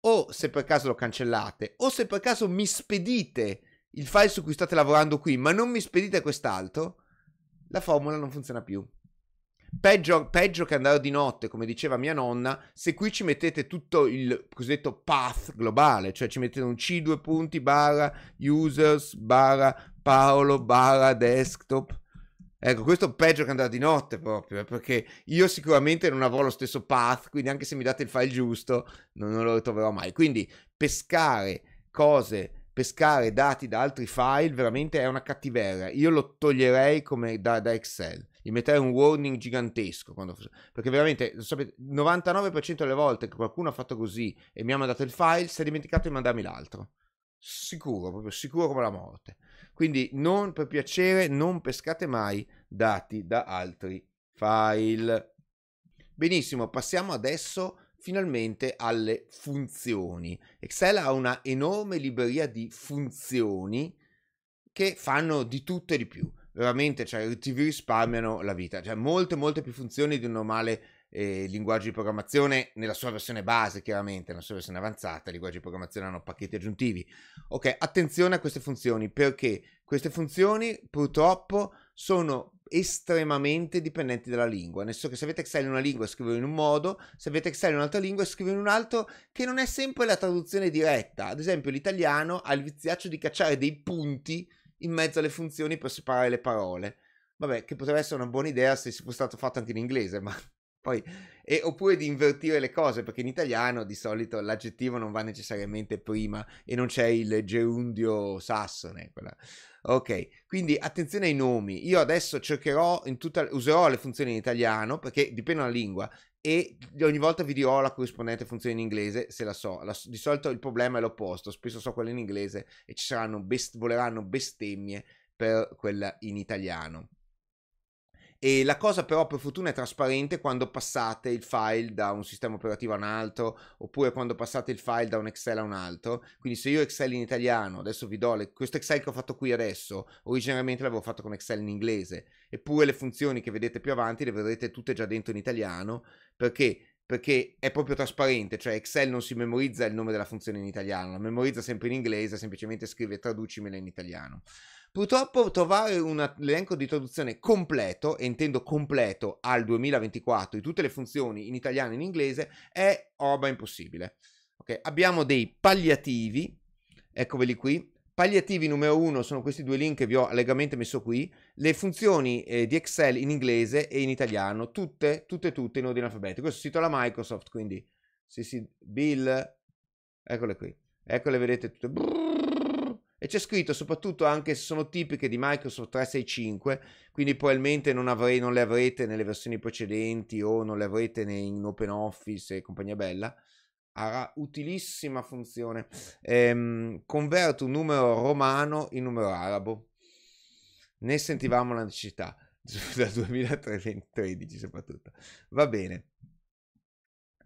[SPEAKER 1] o se per caso lo cancellate, o se per caso mi spedite il file su cui state lavorando qui, ma non mi spedite quest'altro, la formula non funziona più. Peggio, peggio, che andare di notte, come diceva mia nonna, se qui ci mettete tutto il cosiddetto path globale, cioè ci mettete un C2 punti barra users barra Paolo barra desktop. Ecco, questo è peggio che andare di notte proprio, eh, perché io sicuramente non avrò lo stesso path, quindi anche se mi date il file giusto non, non lo ritroverò mai. Quindi pescare cose pescare dati da altri file veramente è una cattiveria. Io lo toglierei come da, da Excel gli metterei un warning gigantesco. Faccio, perché veramente, sapete, 99% delle volte che qualcuno ha fatto così e mi ha mandato il file, si è dimenticato di mandarmi l'altro. Sicuro, proprio sicuro come la morte. Quindi, non per piacere, non pescate mai dati da altri file. Benissimo, passiamo adesso finalmente alle funzioni. Excel ha una enorme libreria di funzioni che fanno di tutto e di più veramente cioè, ti risparmiano la vita, cioè molte molte più funzioni di un normale eh, linguaggio di programmazione nella sua versione base chiaramente, nella sua versione avanzata, i linguaggi di programmazione hanno pacchetti aggiuntivi. Ok, attenzione a queste funzioni perché queste funzioni purtroppo sono estremamente dipendenti dalla lingua, nel senso che se avete Excel in una lingua scrivo in un modo, se avete Excel in un'altra lingua scrivo in un altro che non è sempre la traduzione diretta, ad esempio l'italiano ha il viziaccio di cacciare dei punti in mezzo alle funzioni per separare le parole. Vabbè, che potrebbe essere una buona idea se fosse stato fatto anche in inglese, ma poi... E, oppure di invertire le cose, perché in italiano di solito l'aggettivo non va necessariamente prima e non c'è il gerundio sassone. Quella. Ok, quindi attenzione ai nomi. Io adesso cercherò in tutta... userò le funzioni in italiano perché dipende dalla lingua e ogni volta vi dirò oh, la corrispondente funzione in inglese se la so. La, di solito il problema è l'opposto, spesso so quella in inglese e ci saranno best, voleranno bestemmie per quella in italiano. E la cosa però per fortuna è trasparente quando passate il file da un sistema operativo a un altro oppure quando passate il file da un Excel a un altro. Quindi se io Excel in italiano, adesso vi do le, questo Excel che ho fatto qui adesso, originariamente l'avevo fatto con Excel in inglese, eppure le funzioni che vedete più avanti le vedrete tutte già dentro in italiano perché? Perché è proprio trasparente, cioè Excel non si memorizza il nome della funzione in italiano, la memorizza sempre in inglese, semplicemente scrive traducimela in italiano. Purtroppo trovare un elenco di traduzione completo, e intendo completo al 2024, di tutte le funzioni in italiano e in inglese, è roba impossibile. Okay? Abbiamo dei palliativi, eccoveli qui, Palliativi numero uno sono questi due link che vi ho allegramente messo qui, le funzioni eh, di Excel in inglese e in italiano, tutte, tutte, tutte in ordine alfabetico. Questo sito la Microsoft, quindi sì, sì, Bill, eccole qui, eccole vedete tutte. Brrr, e c'è scritto soprattutto anche se sono tipiche di Microsoft 365, quindi probabilmente non, avrei, non le avrete nelle versioni precedenti o non le avrete in OpenOffice e compagnia bella avrà utilissima funzione. Ehm, converto un numero romano in numero arabo. Ne sentivamo la necessità Da 2013 soprattutto. Va bene.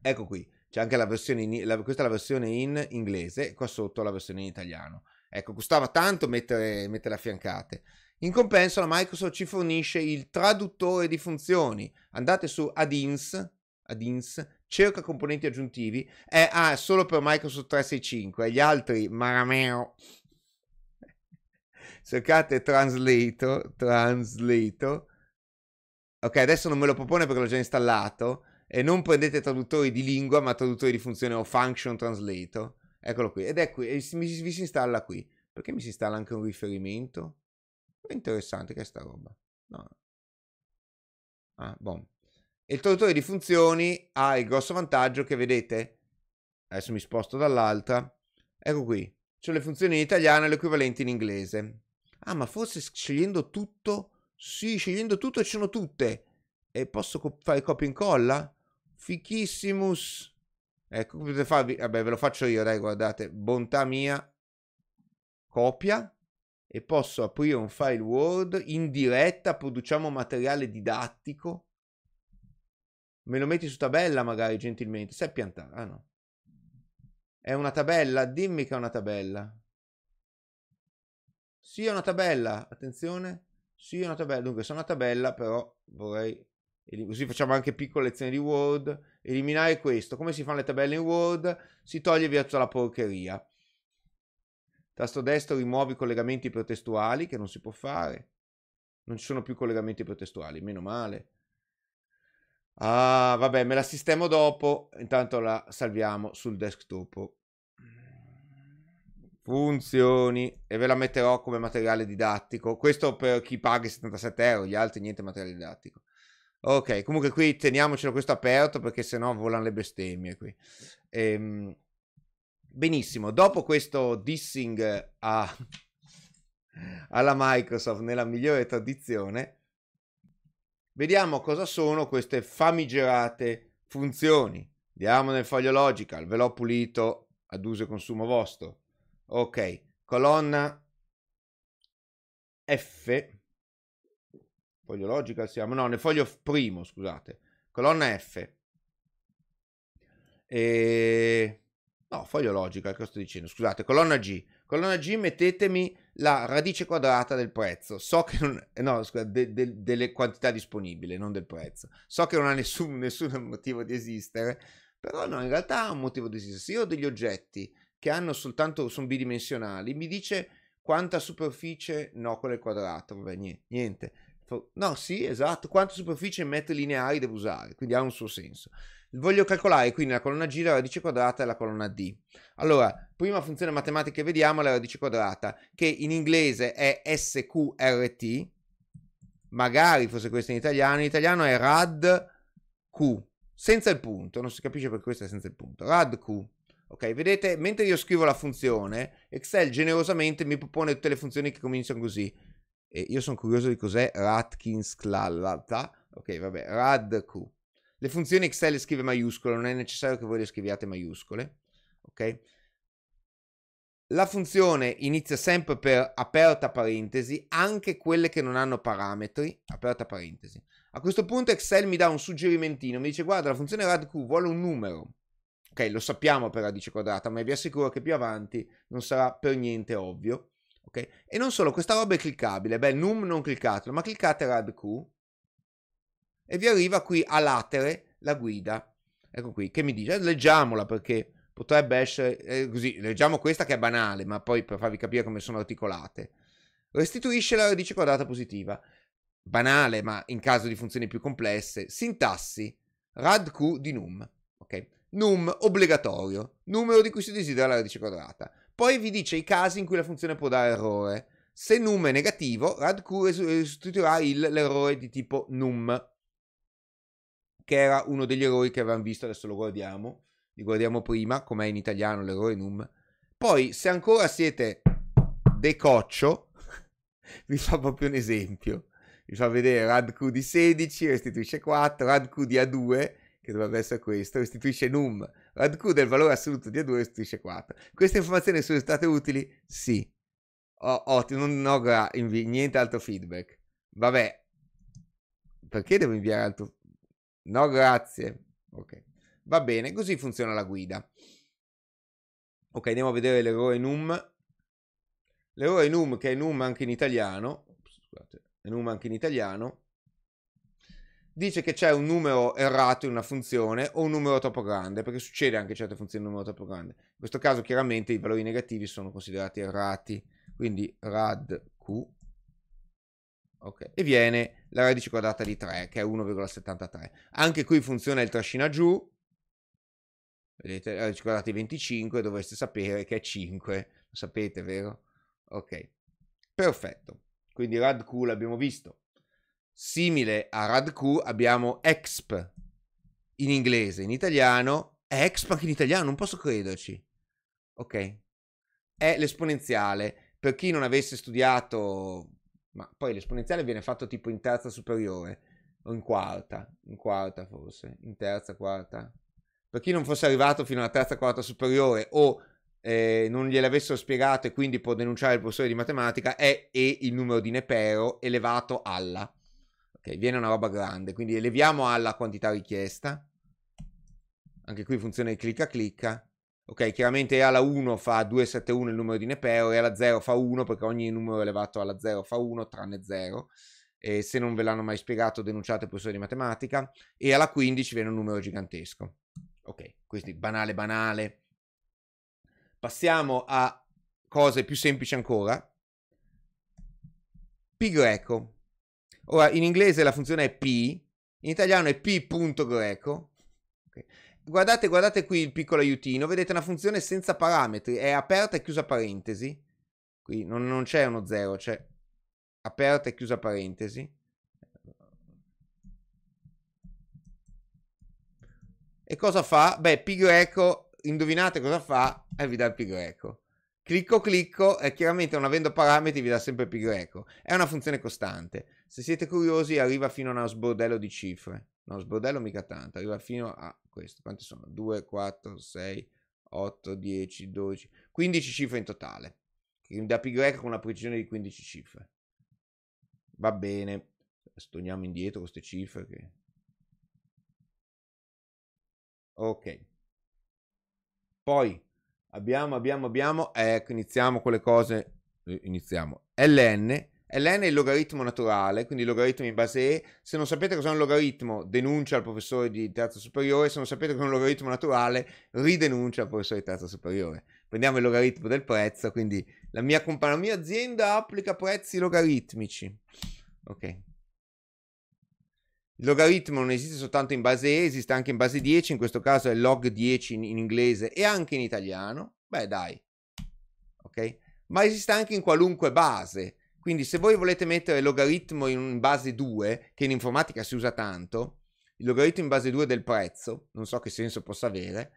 [SPEAKER 1] Ecco qui, c'è anche la versione in, la, questa è la versione in inglese, qua sotto la versione in italiano. Ecco, costava tanto mettere, mettere affiancate. In compenso la Microsoft ci fornisce il traduttore di funzioni. Andate su Adins, Adins cerca componenti aggiuntivi, è ah, solo per Microsoft 365, gli altri marameo. Cercate translator, translator. Ok, adesso non me lo propone perché l'ho già installato. E non prendete traduttori di lingua, ma traduttori di funzione o function translator. Eccolo qui, ed è qui, e mi, vi si installa qui. Perché mi si installa anche un riferimento? È interessante che è sta roba. No. Ah, bom. E il traduttore di funzioni ha il grosso vantaggio che vedete, adesso mi sposto dall'altra, ecco qui, c'è le funzioni in italiano e l'equivalente in inglese. Ah, ma forse scegliendo tutto, sì, scegliendo tutto ci sono tutte. E posso co fare copia e incolla? Fichissimus. Ecco, potete farvi, vabbè ve lo faccio io, dai, guardate, bontà mia, copia e posso aprire un file Word in diretta, produciamo materiale didattico Me lo metti su tabella magari gentilmente. Sai piantare? Ah no. È una tabella? Dimmi che è una tabella. Sì, è una tabella. Attenzione. Sì, è una tabella. Dunque, sono una tabella, però vorrei... Così facciamo anche piccole lezioni di Word. Eliminare questo. Come si fanno le tabelle in Word? Si toglie via tutta la porcheria. Tasto destro rimuovi i collegamenti ipertestuali, che non si può fare. Non ci sono più collegamenti ipertestuali, meno male. Ah, vabbè, me la sistemo dopo. Intanto la salviamo sul desktop. Funzioni. E ve la metterò come materiale didattico. Questo per chi paga 77 euro, gli altri niente materiale didattico. Ok, comunque qui teniamocelo questo aperto perché sennò volano le bestemmie qui. Ehm, benissimo, dopo questo dissing a, alla Microsoft nella migliore tradizione, Vediamo cosa sono queste famigerate funzioni. Andiamo nel foglio logical, ve l'ho pulito ad uso e consumo vostro. Ok, colonna F, foglio logical siamo, no, nel foglio primo, scusate, colonna F. E... No, foglio logical, cosa sto dicendo? Scusate, colonna G. Colonna G mettetemi la radice quadrata del prezzo. So che non, eh, no, scusa, de, de, delle quantità disponibili, non del prezzo. So che non ha nessun, nessun motivo di esistere, però no, in realtà ha un motivo di esistere. Se io ho degli oggetti che hanno soltanto, sono bidimensionali, mi dice quanta superficie, no, quello è quadrata vabbè, niente. No, sì, esatto, quanta superficie in metri lineari devo usare, quindi ha un suo senso. Voglio calcolare quindi la colonna G, la radice quadrata e la colonna D. Allora, prima funzione matematica che vediamo è la radice quadrata, che in inglese è SQRT, magari fosse questo in italiano, in italiano è RADQ, senza il punto, non si capisce perché questo è senza il punto, RADQ. Ok, vedete, mentre io scrivo la funzione, Excel generosamente mi propone tutte le funzioni che cominciano così. E io sono curioso di cos'è Ratkins-Klallata. Ok, vabbè, RADQ. Le funzioni Excel le scrive maiuscole, non è necessario che voi le scriviate maiuscole, ok? La funzione inizia sempre per aperta parentesi, anche quelle che non hanno parametri, aperta parentesi. A questo punto Excel mi dà un suggerimentino, mi dice guarda la funzione radq vuole un numero. Ok, lo sappiamo per radice quadrata, ma vi assicuro che più avanti non sarà per niente ovvio. Ok, e non solo, questa roba è cliccabile, beh num non cliccatelo, ma cliccate radq e vi arriva qui a latere la guida. Ecco qui, che mi dice, eh, leggiamola perché potrebbe essere eh, così, leggiamo questa che è banale, ma poi per farvi capire come sono articolate. Restituisce la radice quadrata positiva. Banale, ma in caso di funzioni più complesse. Sintassi, rad q di num, ok? Num obbligatorio, numero di cui si desidera la radice quadrata. Poi vi dice i casi in cui la funzione può dare errore. Se num è negativo, rad q restituirà l'errore di tipo num, che era uno degli eroi che avevamo visto, adesso lo guardiamo, li guardiamo prima, com'è in italiano l'eroe num. Poi, se ancora siete decoccio, vi fa proprio un esempio. Vi fa vedere Rad Q di 16, restituisce 4, Rad Q di A2, che dovrebbe essere questo, restituisce num, Rad Q del valore assoluto di A2 restituisce 4. Queste informazioni sono state utili? Sì. Oh, ottimo, non ho niente altro feedback. Vabbè, perché devo inviare altro? feedback? No, grazie. Ok, va bene, così funziona la guida. Ok, andiamo a vedere l'errore num. L'errore num, che è num anche in italiano, scusate, è num anche in italiano, dice che c'è un numero errato in una funzione o un numero troppo grande, perché succede anche in certe funzioni un numero troppo grande. In questo caso chiaramente i valori negativi sono considerati errati, quindi rad q, ok, e viene la radice quadrata di 3, che è 1,73. Anche qui funziona il trascina giù, vedete, la radice quadrata di 25, dovreste sapere che è 5, lo sapete, vero? Ok, perfetto. Quindi rad Q l'abbiamo visto. Simile a rad Q abbiamo exp in inglese, in italiano, è exp anche in italiano, non posso crederci. Ok, è l'esponenziale. Per chi non avesse studiato ma poi l'esponenziale viene fatto tipo in terza superiore o in quarta, in quarta forse, in terza, quarta. Per chi non fosse arrivato fino alla terza, quarta superiore o eh, non gliel'avessero spiegato e quindi può denunciare il professore di matematica, è E il numero di Nepero elevato alla. Ok, viene una roba grande, quindi eleviamo alla quantità richiesta. Anche qui funzione clicca clicca Ok, chiaramente alla 1 fa 271 il numero di Nepeo e alla 0 fa 1 perché ogni numero elevato alla 0 fa 1 tranne 0. E se non ve l'hanno mai spiegato denunciate il professore di matematica e alla 15 viene un numero gigantesco. Ok, quindi banale banale. Passiamo a cose più semplici ancora. Pi greco. Ora, in inglese la funzione è P, in italiano è P punto greco. Okay guardate, guardate qui il piccolo aiutino, vedete una funzione senza parametri, è aperta e chiusa parentesi, qui non, non c'è uno 0, c'è aperta e chiusa parentesi. E cosa fa? Beh, pi greco, indovinate cosa fa? E eh, vi dà il pi greco. Clicco, clicco, e chiaramente non avendo parametri vi dà sempre pi greco. È una funzione costante. Se siete curiosi arriva fino a uno sbordello di cifre. No, sbordello mica tanto, arriva fino a questo. Quante sono? 2, 4, 6, 8, 10, 12, 15 cifre in totale. Da pi greca con una precisione di 15 cifre. Va bene. Torniamo indietro con queste cifre. Che... Ok. Poi abbiamo, abbiamo, abbiamo. Ecco, iniziamo con le cose. Eh, iniziamo. LN Ln è il logaritmo naturale, quindi logaritmi base. E. Se non sapete cos'è un logaritmo, denuncia al professore di terza superiore. Se non sapete cos'è un logaritmo naturale, ridenuncia al professore di terza superiore. Prendiamo il logaritmo del prezzo, quindi la mia, comp- la mia azienda applica prezzi logaritmici. Ok. Il logaritmo non esiste soltanto in base E, esiste anche in base 10, in questo caso è log 10 in, in inglese e anche in italiano. Beh, dai. Ok? Ma esiste anche in qualunque base. Quindi se voi volete mettere il logaritmo in base 2, che in informatica si usa tanto, il logaritmo in base 2 del prezzo, non so che senso possa avere,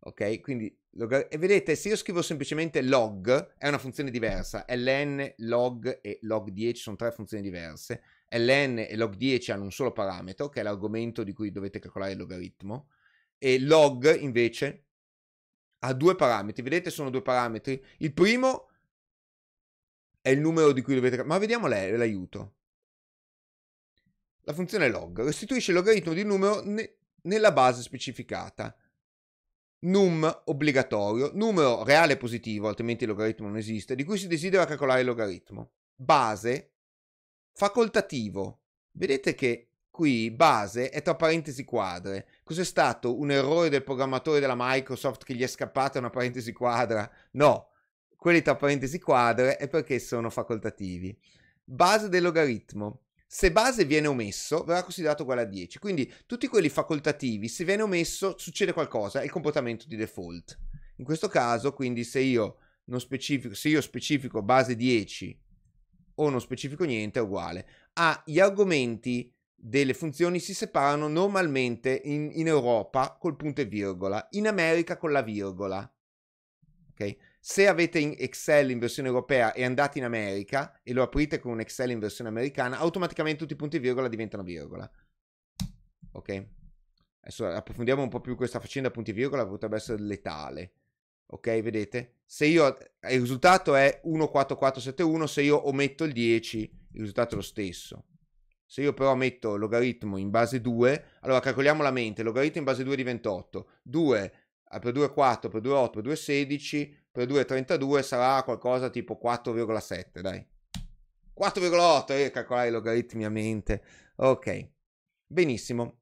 [SPEAKER 1] ok? Quindi, logar- e vedete, se io scrivo semplicemente log, è una funzione diversa, ln, log e log10 sono tre funzioni diverse, ln e log10 hanno un solo parametro, che è l'argomento di cui dovete calcolare il logaritmo, e log invece ha due parametri, vedete sono due parametri, il primo è è il numero di cui dovete... Ma vediamo l'aiuto. La funzione log restituisce il logaritmo di un numero ne... nella base specificata. Num obbligatorio, numero reale positivo, altrimenti il logaritmo non esiste, di cui si desidera calcolare il logaritmo. Base facoltativo. Vedete che qui base è tra parentesi quadre. Cos'è stato un errore del programmatore della Microsoft che gli è scappata una parentesi quadra? No, quelli tra parentesi quadre è perché sono facoltativi. Base del logaritmo. Se base viene omesso, verrà considerato uguale a 10. Quindi tutti quelli facoltativi, se viene omesso, succede qualcosa, è il comportamento di default. In questo caso, quindi, se io, non specifico, se io specifico base 10 o non specifico niente, è uguale. Ah, gli argomenti delle funzioni si separano normalmente in, in Europa col punto e virgola, in America con la virgola. Okay? Se avete in Excel in versione europea e andate in America e lo aprite con un Excel in versione americana, automaticamente tutti i punti virgola diventano virgola. Ok? Adesso approfondiamo un po' più questa faccenda punti virgola, potrebbe essere letale. Ok, vedete? Se io il risultato è 14471, se io ometto il 10, il risultato è lo stesso. Se io però metto logaritmo in base 2, allora calcoliamo la mente, logaritmo in base 2 di 28, 2 per 2 è 4, per 2 è 8, per 2 è 16, per 2,32 sarà qualcosa tipo 4,7, dai. 4,8, eh, calcolare i logaritmi a mente. Ok, benissimo.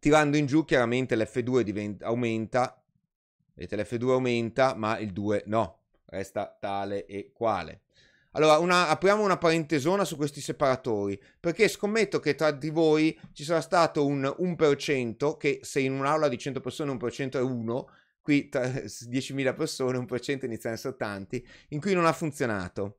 [SPEAKER 1] Tirando in giù, chiaramente l'F2 diventa, aumenta, vedete l'F2 aumenta, ma il 2 no, resta tale e quale. Allora, una, apriamo una parentesona su questi separatori, perché scommetto che tra di voi ci sarà stato un 1% che se in un'aula di 100 persone 1% è 1, qui 10.000 persone, 1% iniziano a essere tanti, in cui non ha funzionato.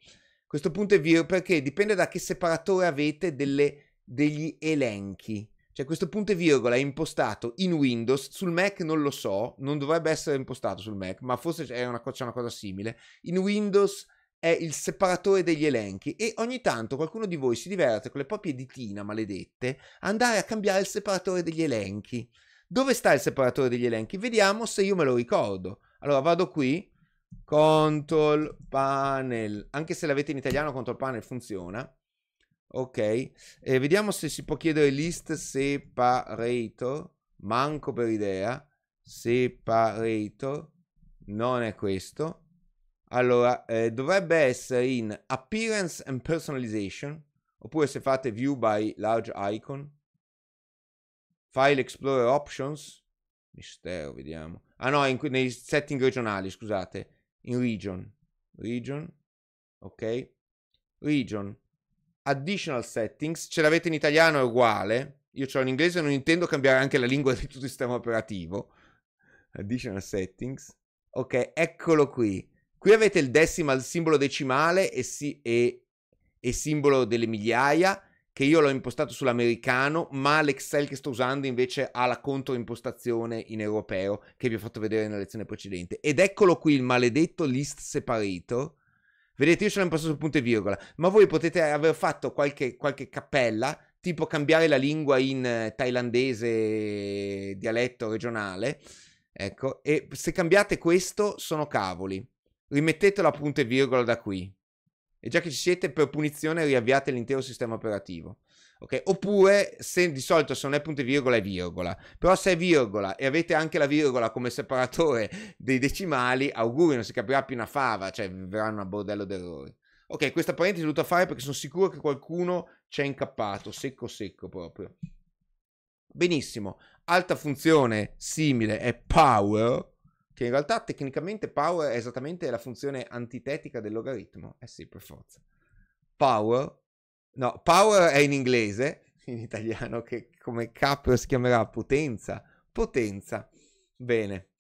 [SPEAKER 1] Questo punto è vero perché dipende da che separatore avete delle, degli elenchi. Cioè questo punto e virgola è impostato in Windows, sul Mac non lo so, non dovrebbe essere impostato sul Mac, ma forse c'è una, c'è una cosa simile. In Windows è il separatore degli elenchi e ogni tanto qualcuno di voi si diverte con le proprie ditina maledette a andare a cambiare il separatore degli elenchi. Dove sta il separatore degli elenchi? Vediamo se io me lo ricordo. Allora vado qui, control panel, anche se l'avete in italiano control panel funziona. Ok, eh, vediamo se si può chiedere list separator, manco per idea, separator, non è questo. Allora, eh, dovrebbe essere in appearance and personalization, oppure se fate view by large icon, File Explorer Options. Mistero, vediamo. Ah no, in, nei setting regionali, scusate. In region. Region. Ok. Region. Additional settings. Ce l'avete in italiano, è uguale. Io ce l'ho in inglese, non intendo cambiare anche la lingua di tutto il sistema operativo. Additional settings. Ok, eccolo qui. Qui avete il decimal, simbolo decimale e, si, e, e simbolo delle migliaia che io l'ho impostato sull'americano, ma l'Excel che sto usando invece ha la controimpostazione in europeo che vi ho fatto vedere nella lezione precedente. Ed eccolo qui il maledetto list separator. Vedete, io ce l'ho impostato sul punto e virgola, ma voi potete aver fatto qualche, qualche cappella, tipo cambiare la lingua in eh, thailandese, dialetto regionale. Ecco, e se cambiate questo sono cavoli. Rimettetelo a punto e virgola da qui. E già che ci siete, per punizione riavviate l'intero sistema operativo. Okay? Oppure, se di solito se non è punto e virgola è virgola, però se è virgola e avete anche la virgola come separatore dei decimali, auguri, non si capirà più una fava, cioè vi verranno bordello d'errore. Ok, questa parentesi l'ho dovuta fare perché sono sicuro che qualcuno ci ha incappato, secco secco proprio. Benissimo, altra funzione simile è power, che in realtà tecnicamente power è esattamente la funzione antitetica del logaritmo. Eh sì, per forza. Power. No, power è in inglese, in italiano, che come cap si chiamerà potenza. Potenza. Bene.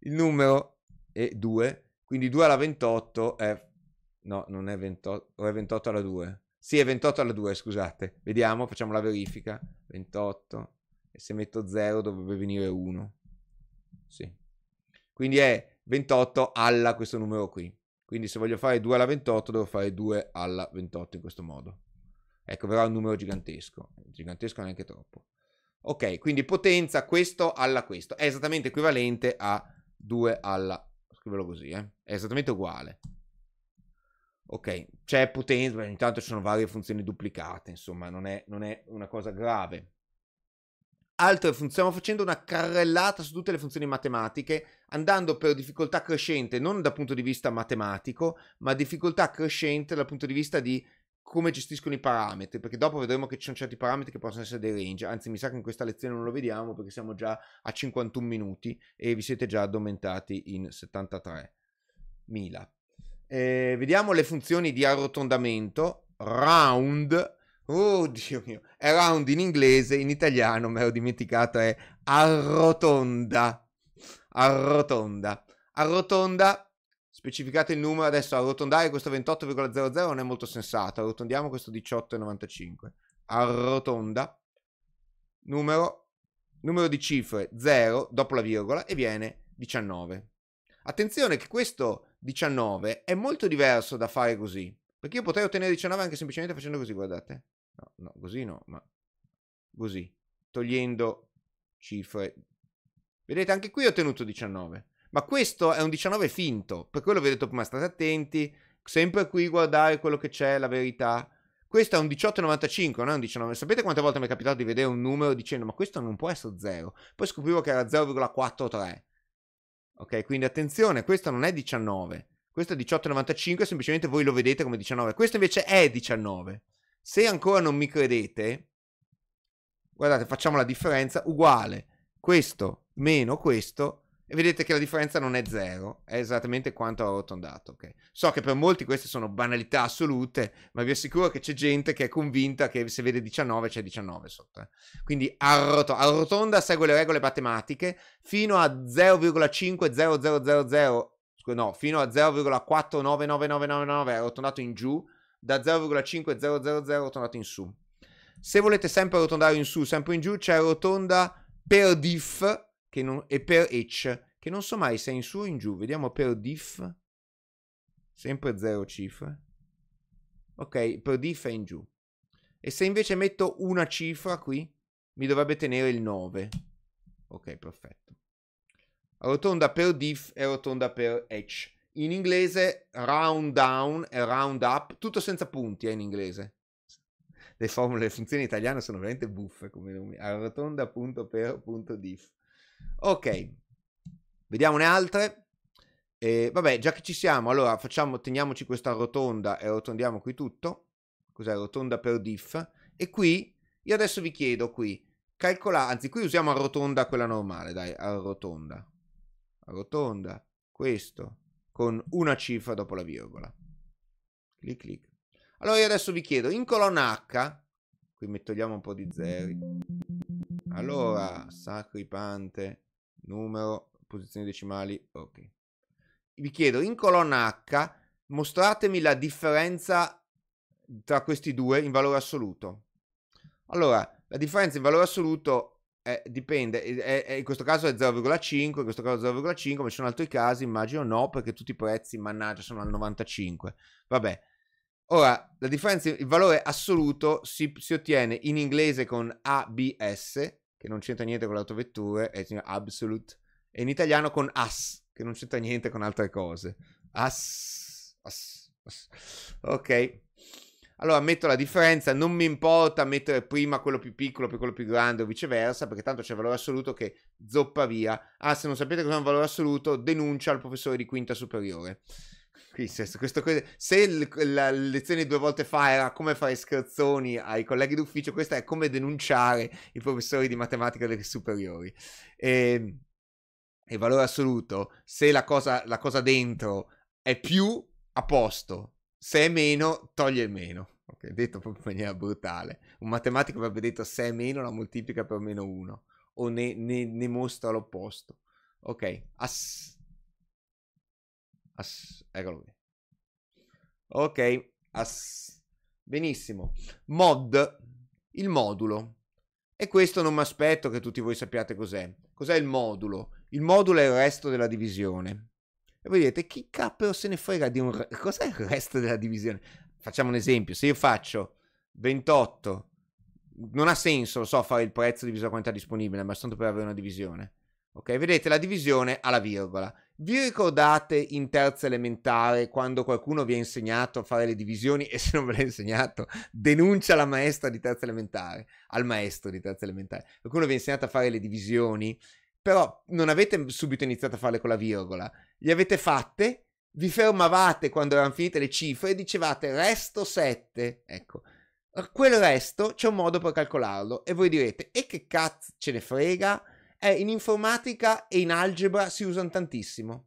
[SPEAKER 1] Il numero è 2, quindi 2 alla 28 è... No, non è 28, o è 28 alla 2. Sì, è 28 alla 2, scusate. Vediamo, facciamo la verifica. 28. E se metto 0 dovrebbe venire 1. Sì. Quindi è 28 alla questo numero qui. Quindi se voglio fare 2 alla 28 devo fare 2 alla 28 in questo modo. Ecco, però è un numero gigantesco. Gigantesco neanche troppo. Ok, quindi potenza questo alla questo. È esattamente equivalente a 2 alla... Scrivelo così, eh. È esattamente uguale. Ok, c'è potenza, ogni tanto ci sono varie funzioni duplicate, insomma, non è, non è una cosa grave. Altro, stiamo facendo una carrellata su tutte le funzioni matematiche, andando per difficoltà crescente, non dal punto di vista matematico, ma difficoltà crescente dal punto di vista di come gestiscono i parametri, perché dopo vedremo che ci sono certi parametri che possono essere dei range, anzi mi sa che in questa lezione non lo vediamo perché siamo già a 51 minuti e vi siete già addormentati in 73.000. Eh, vediamo le funzioni di arrotondamento, round Oh Dio mio, è round in inglese, in italiano me l'ho dimenticato, è arrotonda. Arrotonda. Arrotonda, specificate il numero adesso, arrotondare questo 28,00 non è molto sensato, arrotondiamo questo 18,95. Arrotonda, numero, numero di cifre 0 dopo la virgola e viene 19. Attenzione che questo 19 è molto diverso da fare così, perché io potrei ottenere 19 anche semplicemente facendo così, guardate. No, no, così no, ma così, togliendo cifre. Vedete, anche qui ho ottenuto 19. Ma questo è un 19 finto, per quello vi ho detto prima, state attenti, sempre qui guardare quello che c'è, la verità. Questo è un 18,95, non è un 19. Sapete quante volte mi è capitato di vedere un numero dicendo ma questo non può essere 0? Poi scoprivo che era 0,43. Ok, quindi attenzione, questo non è 19. Questo è 18,95, semplicemente voi lo vedete come 19. Questo invece è 19. Se ancora non mi credete, guardate, facciamo la differenza uguale. Questo meno questo e vedete che la differenza non è zero, è esattamente quanto ho arrotondato. Okay? So che per molti queste sono banalità assolute, ma vi assicuro che c'è gente che è convinta che se vede 19 c'è 19 sotto. Eh? Quindi arroto- arrotonda, segue le regole matematiche fino a 0,500000, no, fino a 0,499999 arrotondato in giù da 0,5000 tondato in su. Se volete sempre arrotondare in su, sempre in giù, c'è rotonda per diff non, e per each, che non so mai se è in su o in giù. Vediamo per diff, sempre 0 cifre. Ok, per diff è in giù. E se invece metto una cifra qui, mi dovrebbe tenere il 9. Ok, perfetto. Rotonda per diff e rotonda per each in inglese round down e round up, tutto senza punti è eh, in inglese. Le formule, le funzioni italiane sono veramente buffe come nomi, arrotonda punto per punto diff. Ok, vediamone altre. E, vabbè, già che ci siamo, allora facciamo, teniamoci questa rotonda e arrotondiamo qui tutto. Cos'è rotonda per diff? E qui, io adesso vi chiedo qui, calcolare, anzi qui usiamo arrotonda quella normale, dai, arrotonda. Arrotonda, questo, con una cifra dopo la virgola. Clic clic. Allora io adesso vi chiedo, in colonna H, qui mettiamo un po' di zeri, allora sacripante, numero, posizioni decimali, ok. Vi chiedo, in colonna H, mostratemi la differenza tra questi due in valore assoluto. Allora, la differenza in valore assoluto eh, dipende, è, è, in questo caso è 0,5, in questo caso 0,5, ma ci sono altri casi, immagino no, perché tutti i prezzi, mannaggia, sono al 95. Vabbè. Ora, la differenza, il valore assoluto si, si ottiene in inglese con ABS, che non c'entra niente con le autovetture, è absolute, e in italiano con AS, che non c'entra niente con altre cose. AS, AS, AS. Ok allora metto la differenza, non mi importa mettere prima quello più piccolo per quello più grande o viceversa, perché tanto c'è il valore assoluto che zoppa via. Ah, se non sapete cos'è un valore assoluto, denuncia al professore di quinta superiore. Quindi, se, questo, se la lezione due volte fa era come fare scherzoni ai colleghi d'ufficio, questa è come denunciare i professori di matematica delle superiori. E, ehm, e valore assoluto, se la cosa, la cosa dentro è più, a posto se è meno, toglie meno. Ok, detto proprio in maniera brutale. Un matematico avrebbe detto se è meno la moltiplica per meno 1 o ne, ne, ne mostra l'opposto. Ok, as... as... eccolo qui. Ok, as... benissimo. Mod, il modulo. E questo non mi aspetto che tutti voi sappiate cos'è. Cos'è il modulo? Il modulo è il resto della divisione. E voi direte, chi cappero se ne frega di un... Cos'è il resto della divisione? Facciamo un esempio, se io faccio 28, non ha senso, lo so, fare il prezzo diviso la quantità disponibile, ma soltanto per avere una divisione. Ok, vedete la divisione alla virgola. Vi ricordate in terza elementare quando qualcuno vi ha insegnato a fare le divisioni e se non ve l'ha insegnato denuncia la maestra di terza elementare, al maestro di terza elementare. Qualcuno vi ha insegnato a fare le divisioni però non avete subito iniziato a farle con la virgola, le avete fatte, vi fermavate quando erano finite le cifre e dicevate resto 7, ecco. Eh, quel resto c'è un modo per calcolarlo e voi direte e che cazzo ce ne frega? Eh, in informatica e in algebra si usano tantissimo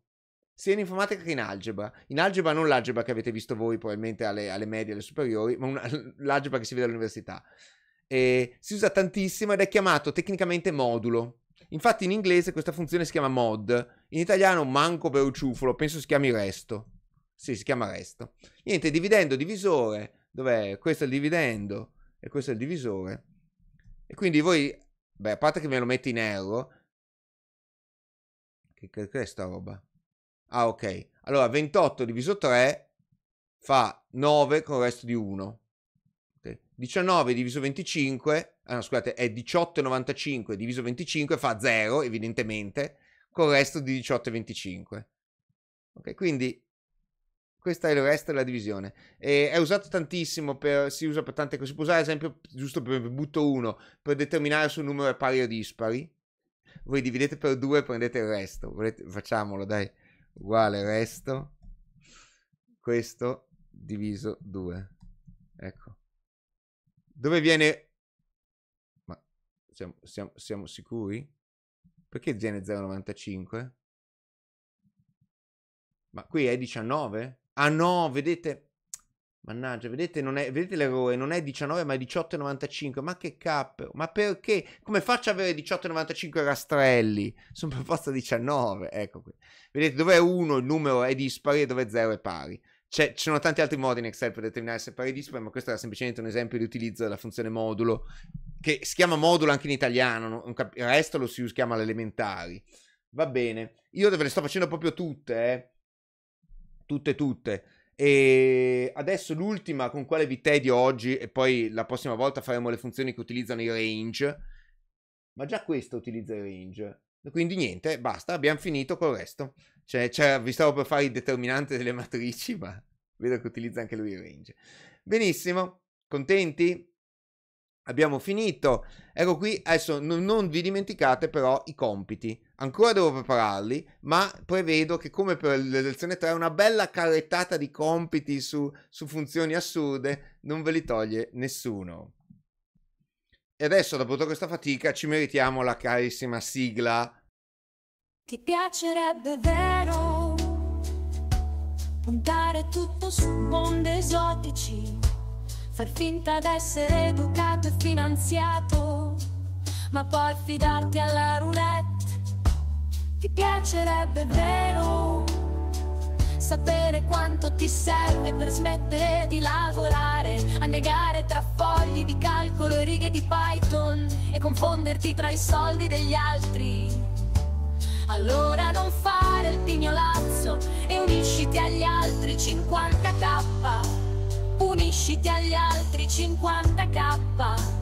[SPEAKER 1] sia in informatica che in algebra. In algebra non l'algebra che avete visto voi probabilmente alle, alle medie, alle superiori, ma una, l'algebra che si vede all'università. E eh, si usa tantissimo ed è chiamato tecnicamente modulo. Infatti in inglese questa funzione si chiama mod, in italiano manco per un ciufolo, penso si chiami resto. Sì, si chiama resto. Niente, dividendo, divisore, dov'è? Questo è il dividendo e questo è il divisore. E quindi voi, beh, a parte che me lo metti in error, che, che, che è sta roba? Ah, ok. Allora, 28 diviso 3 fa 9 con il resto di 1. Okay. 19 diviso 25 ah no, scusate, è 18,95 diviso 25 fa 0, evidentemente, col resto di 18,25. Ok, quindi questo è il resto della divisione. E è usato tantissimo per, si usa per tante cose. Si può usare, ad esempio, giusto per butto 1 per determinare se un numero è pari o dispari. Voi dividete per 2 e prendete il resto. Volete, facciamolo, dai. Uguale resto. Questo diviso 2. Ecco. Dove viene siamo, siamo, siamo sicuri? Perché Zen 0,95? Ma qui è 19? Ah no, vedete... Mannaggia, vedete, non è, vedete l'errore, non è 19 ma è 18,95. Ma che cappero? ma perché? Come faccio ad avere 18,95 rastrelli? Sono per forza 19, ecco qui. Vedete, dove è 1 il numero è dispari e dove è 0 è pari. C'è, ci sono tanti altri modi in Excel per determinare se pari o dispari, ma questo era semplicemente un esempio di utilizzo della funzione modulo che si chiama modulo anche in italiano, cap- il resto lo si chiama alle elementari. Va bene, io ve le sto facendo proprio tutte, eh. tutte, tutte. E adesso l'ultima con quale vi tedio oggi, e poi la prossima volta faremo le funzioni che utilizzano i range. Ma già questo utilizza i range. Quindi niente, basta, abbiamo finito col resto. Cioè, cioè, vi stavo per fare il determinante delle matrici, ma vedo che utilizza anche lui il range. Benissimo, contenti? Abbiamo finito, ecco qui, adesso non, non vi dimenticate però i compiti, ancora devo prepararli, ma prevedo che come per la lezione 3 una bella carrettata di compiti su, su funzioni assurde non ve li toglie nessuno. E adesso dopo tutta questa fatica ci meritiamo la carissima sigla. Ti piacerebbe vero puntare tutto su mondi esotici? Far finta d'essere educato e finanziato, ma poi fidarti alla roulette. Ti piacerebbe vero sapere quanto ti serve per smettere di lavorare, annegare tra fogli di calcolo e righe di Python e confonderti tra i soldi degli altri. Allora non fare il pignolazzo e unisciti agli altri 50k Unisciti agli altri 50k